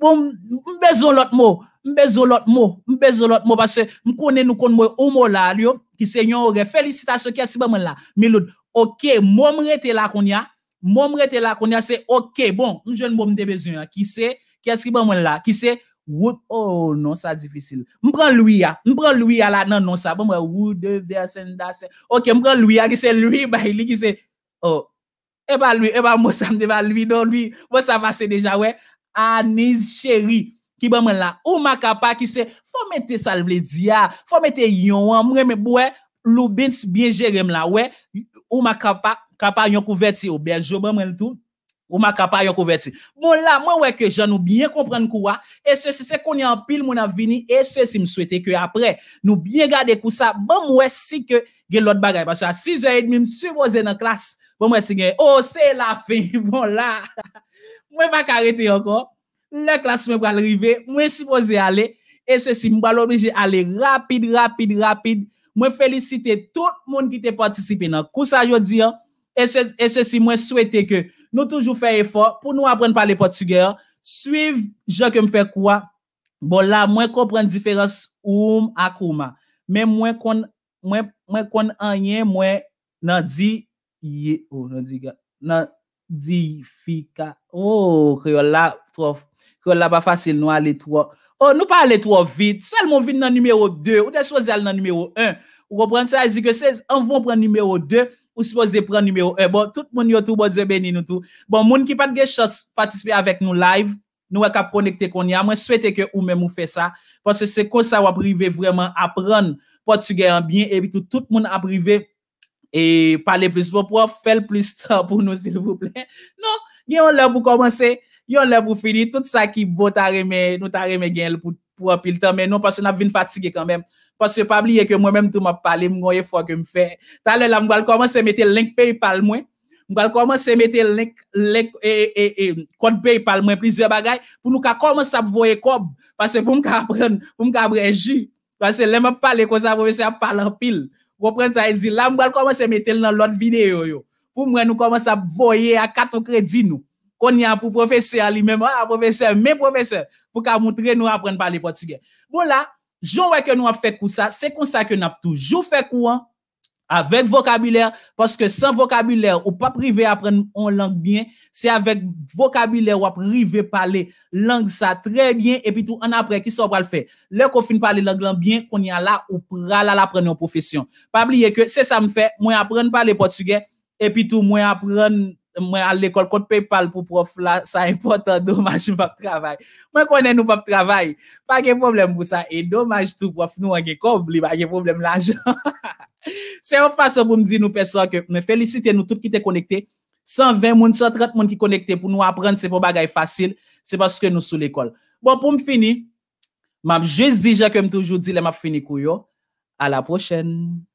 bon, m'bezon l'autre mot, m'bezon l'autre mot, m'bezon l'autre mot, parce que m'kone nous kon mwen ou mot là, yo, qui c'est yon félicitations qui est si ba là, ok, moi m'rete là kon ya, moi, je suis là, c'est OK, bon, je ne me besoin. Qui c'est Qu'est-ce qui moi là Qui c'est oh non, ça difficile. Je prends lui, je prends lui là, non, non, ça, je prends Wood, Versen, OK, je prends lui, qui c'est lui, lui, qui c'est. Oh, et eh lui, et pas moi, ça me lui, non, lui, moi, ça va, c'est déjà, ouais. Anis chéri, qui va là, ou ma capa, qui c'est, faut mettre ça, le dia, faut mettre yon, moi, mais ouais, Loubins bien géré, là, ouais, ou ma capa, capable yon kouverti, ou bien bon mwen tout, ou ma capable yon kouverti. Bon la, mwen wè ke jan nou bien comprenne kouwa, Et se se se pile an pil moun avini, et se si m souhaite ke apre, nou bien gade ça bon mwen si ke gen parce bagay, à 6h30 m nan klas, bon mwen si gen, oh c'est la fin, bon la, mwen pa karete encore la le klas mwen pral rive, mwen suboze aller, et se si m pral oblige aller rapide, rapide, rapide, Mwen féliciter tout moun ki te participe nan kousa jodi an. Hein. E se si mwen souwete ke nou toujou fè e fò, pou nou apren pale portugè, suiv jò ke mfè kwa, bon la mwen kon pren diferans oum akouma, men mwen kon anyen mwen nan di, ye ou oh, nan di, nan di fi ka, oh, oh, ou kè yon la trof, kè yon la pa fasil nou alè trof, ou nou pa alè trof vit, sel moun vit nan numèro 2, ou de souzè alè nan numèro 1, ou repren sa, e zi ke se, anvon pren numèro 2, ou si pou zè pren numèro 1, bon, tout moun yotou, bon, zè beni nou tou, bon, moun ki pat gen chos, patispe avèk nou live, nou wèk ap konekte kon ya, mwen swete ke ou mè mou fè sa, pòsè se kon sa wap rive vwèman, apran, pòt su gen yon biyen, e bitou, tout moun ap rive, e pale plus, bon, pou wè fèl plus tan pou nou, sil vwou plè, nou, gen yon lèv pou komanse, gen yon lèv pou fini, tout sa ki bo ta remè, nou ta remè gen lè pou apil tan, men nou, pòsè nan vin fatsike kan mèm, Pas se pabliye ke mwen menm tou mwen pali, mwen mwen ye fwa ke mwen fe. Talè la mwen gwa l koman se mette l lenk pey pal mwen. Mwen gwa l koman se mette l lenk e kote pey pal mwen. Plize bagay pou nou ka koman se ap voye kob. Pas se pou mwen ka ap pren, pou mwen ka ap reji. Pas se lè mwen pali kon sa profese ap palan pil. Pou mwen pren sa e zi. La mwen gwa l koman se mette l nan lot videyo yo. Pou mwen nou koman se ap voye a katokre di nou. Kon yon pou profese ali ah, mwen mwen profese, mwen profese. Pou ka moun tre nou ap pren pali potige. Jou wè kè nou wè fè kou sa, se kon sa kè nou ap toujou fè kou an, avèk vokabilèr, paske san vokabilèr ou pa privè apren nou an langbyen, se avèk vokabilèr ou ap privè pale lang sa trè byen, epi tou an apre ki sa w pral fè. Lèk ou fin pale langbyen, kon yal la ou pral al apren nou profesyon. Pa bliye kè, se sa m fè, mwen apren pale portugè, epi tou mwen apren... mwen al l'ekol kont PayPal pou prof la, sa importan, domaj mwen pap travay. Mwen konen nou pap travay, pake problem pou sa, e domaj tou prof nou anke kobli, pake problem l'anjon. Se yon fasa pou mdi nou pesan ke, mwen felicite nou tout ki te konekte, 120 moun, 130 moun ki konekte, pou nou apren, se pou bagay fasil, se paske nou sou l'ekol. Bon, pou m fini, mwen ap jes dija kem toujou, dilem ap fini kouyo. A la prochen.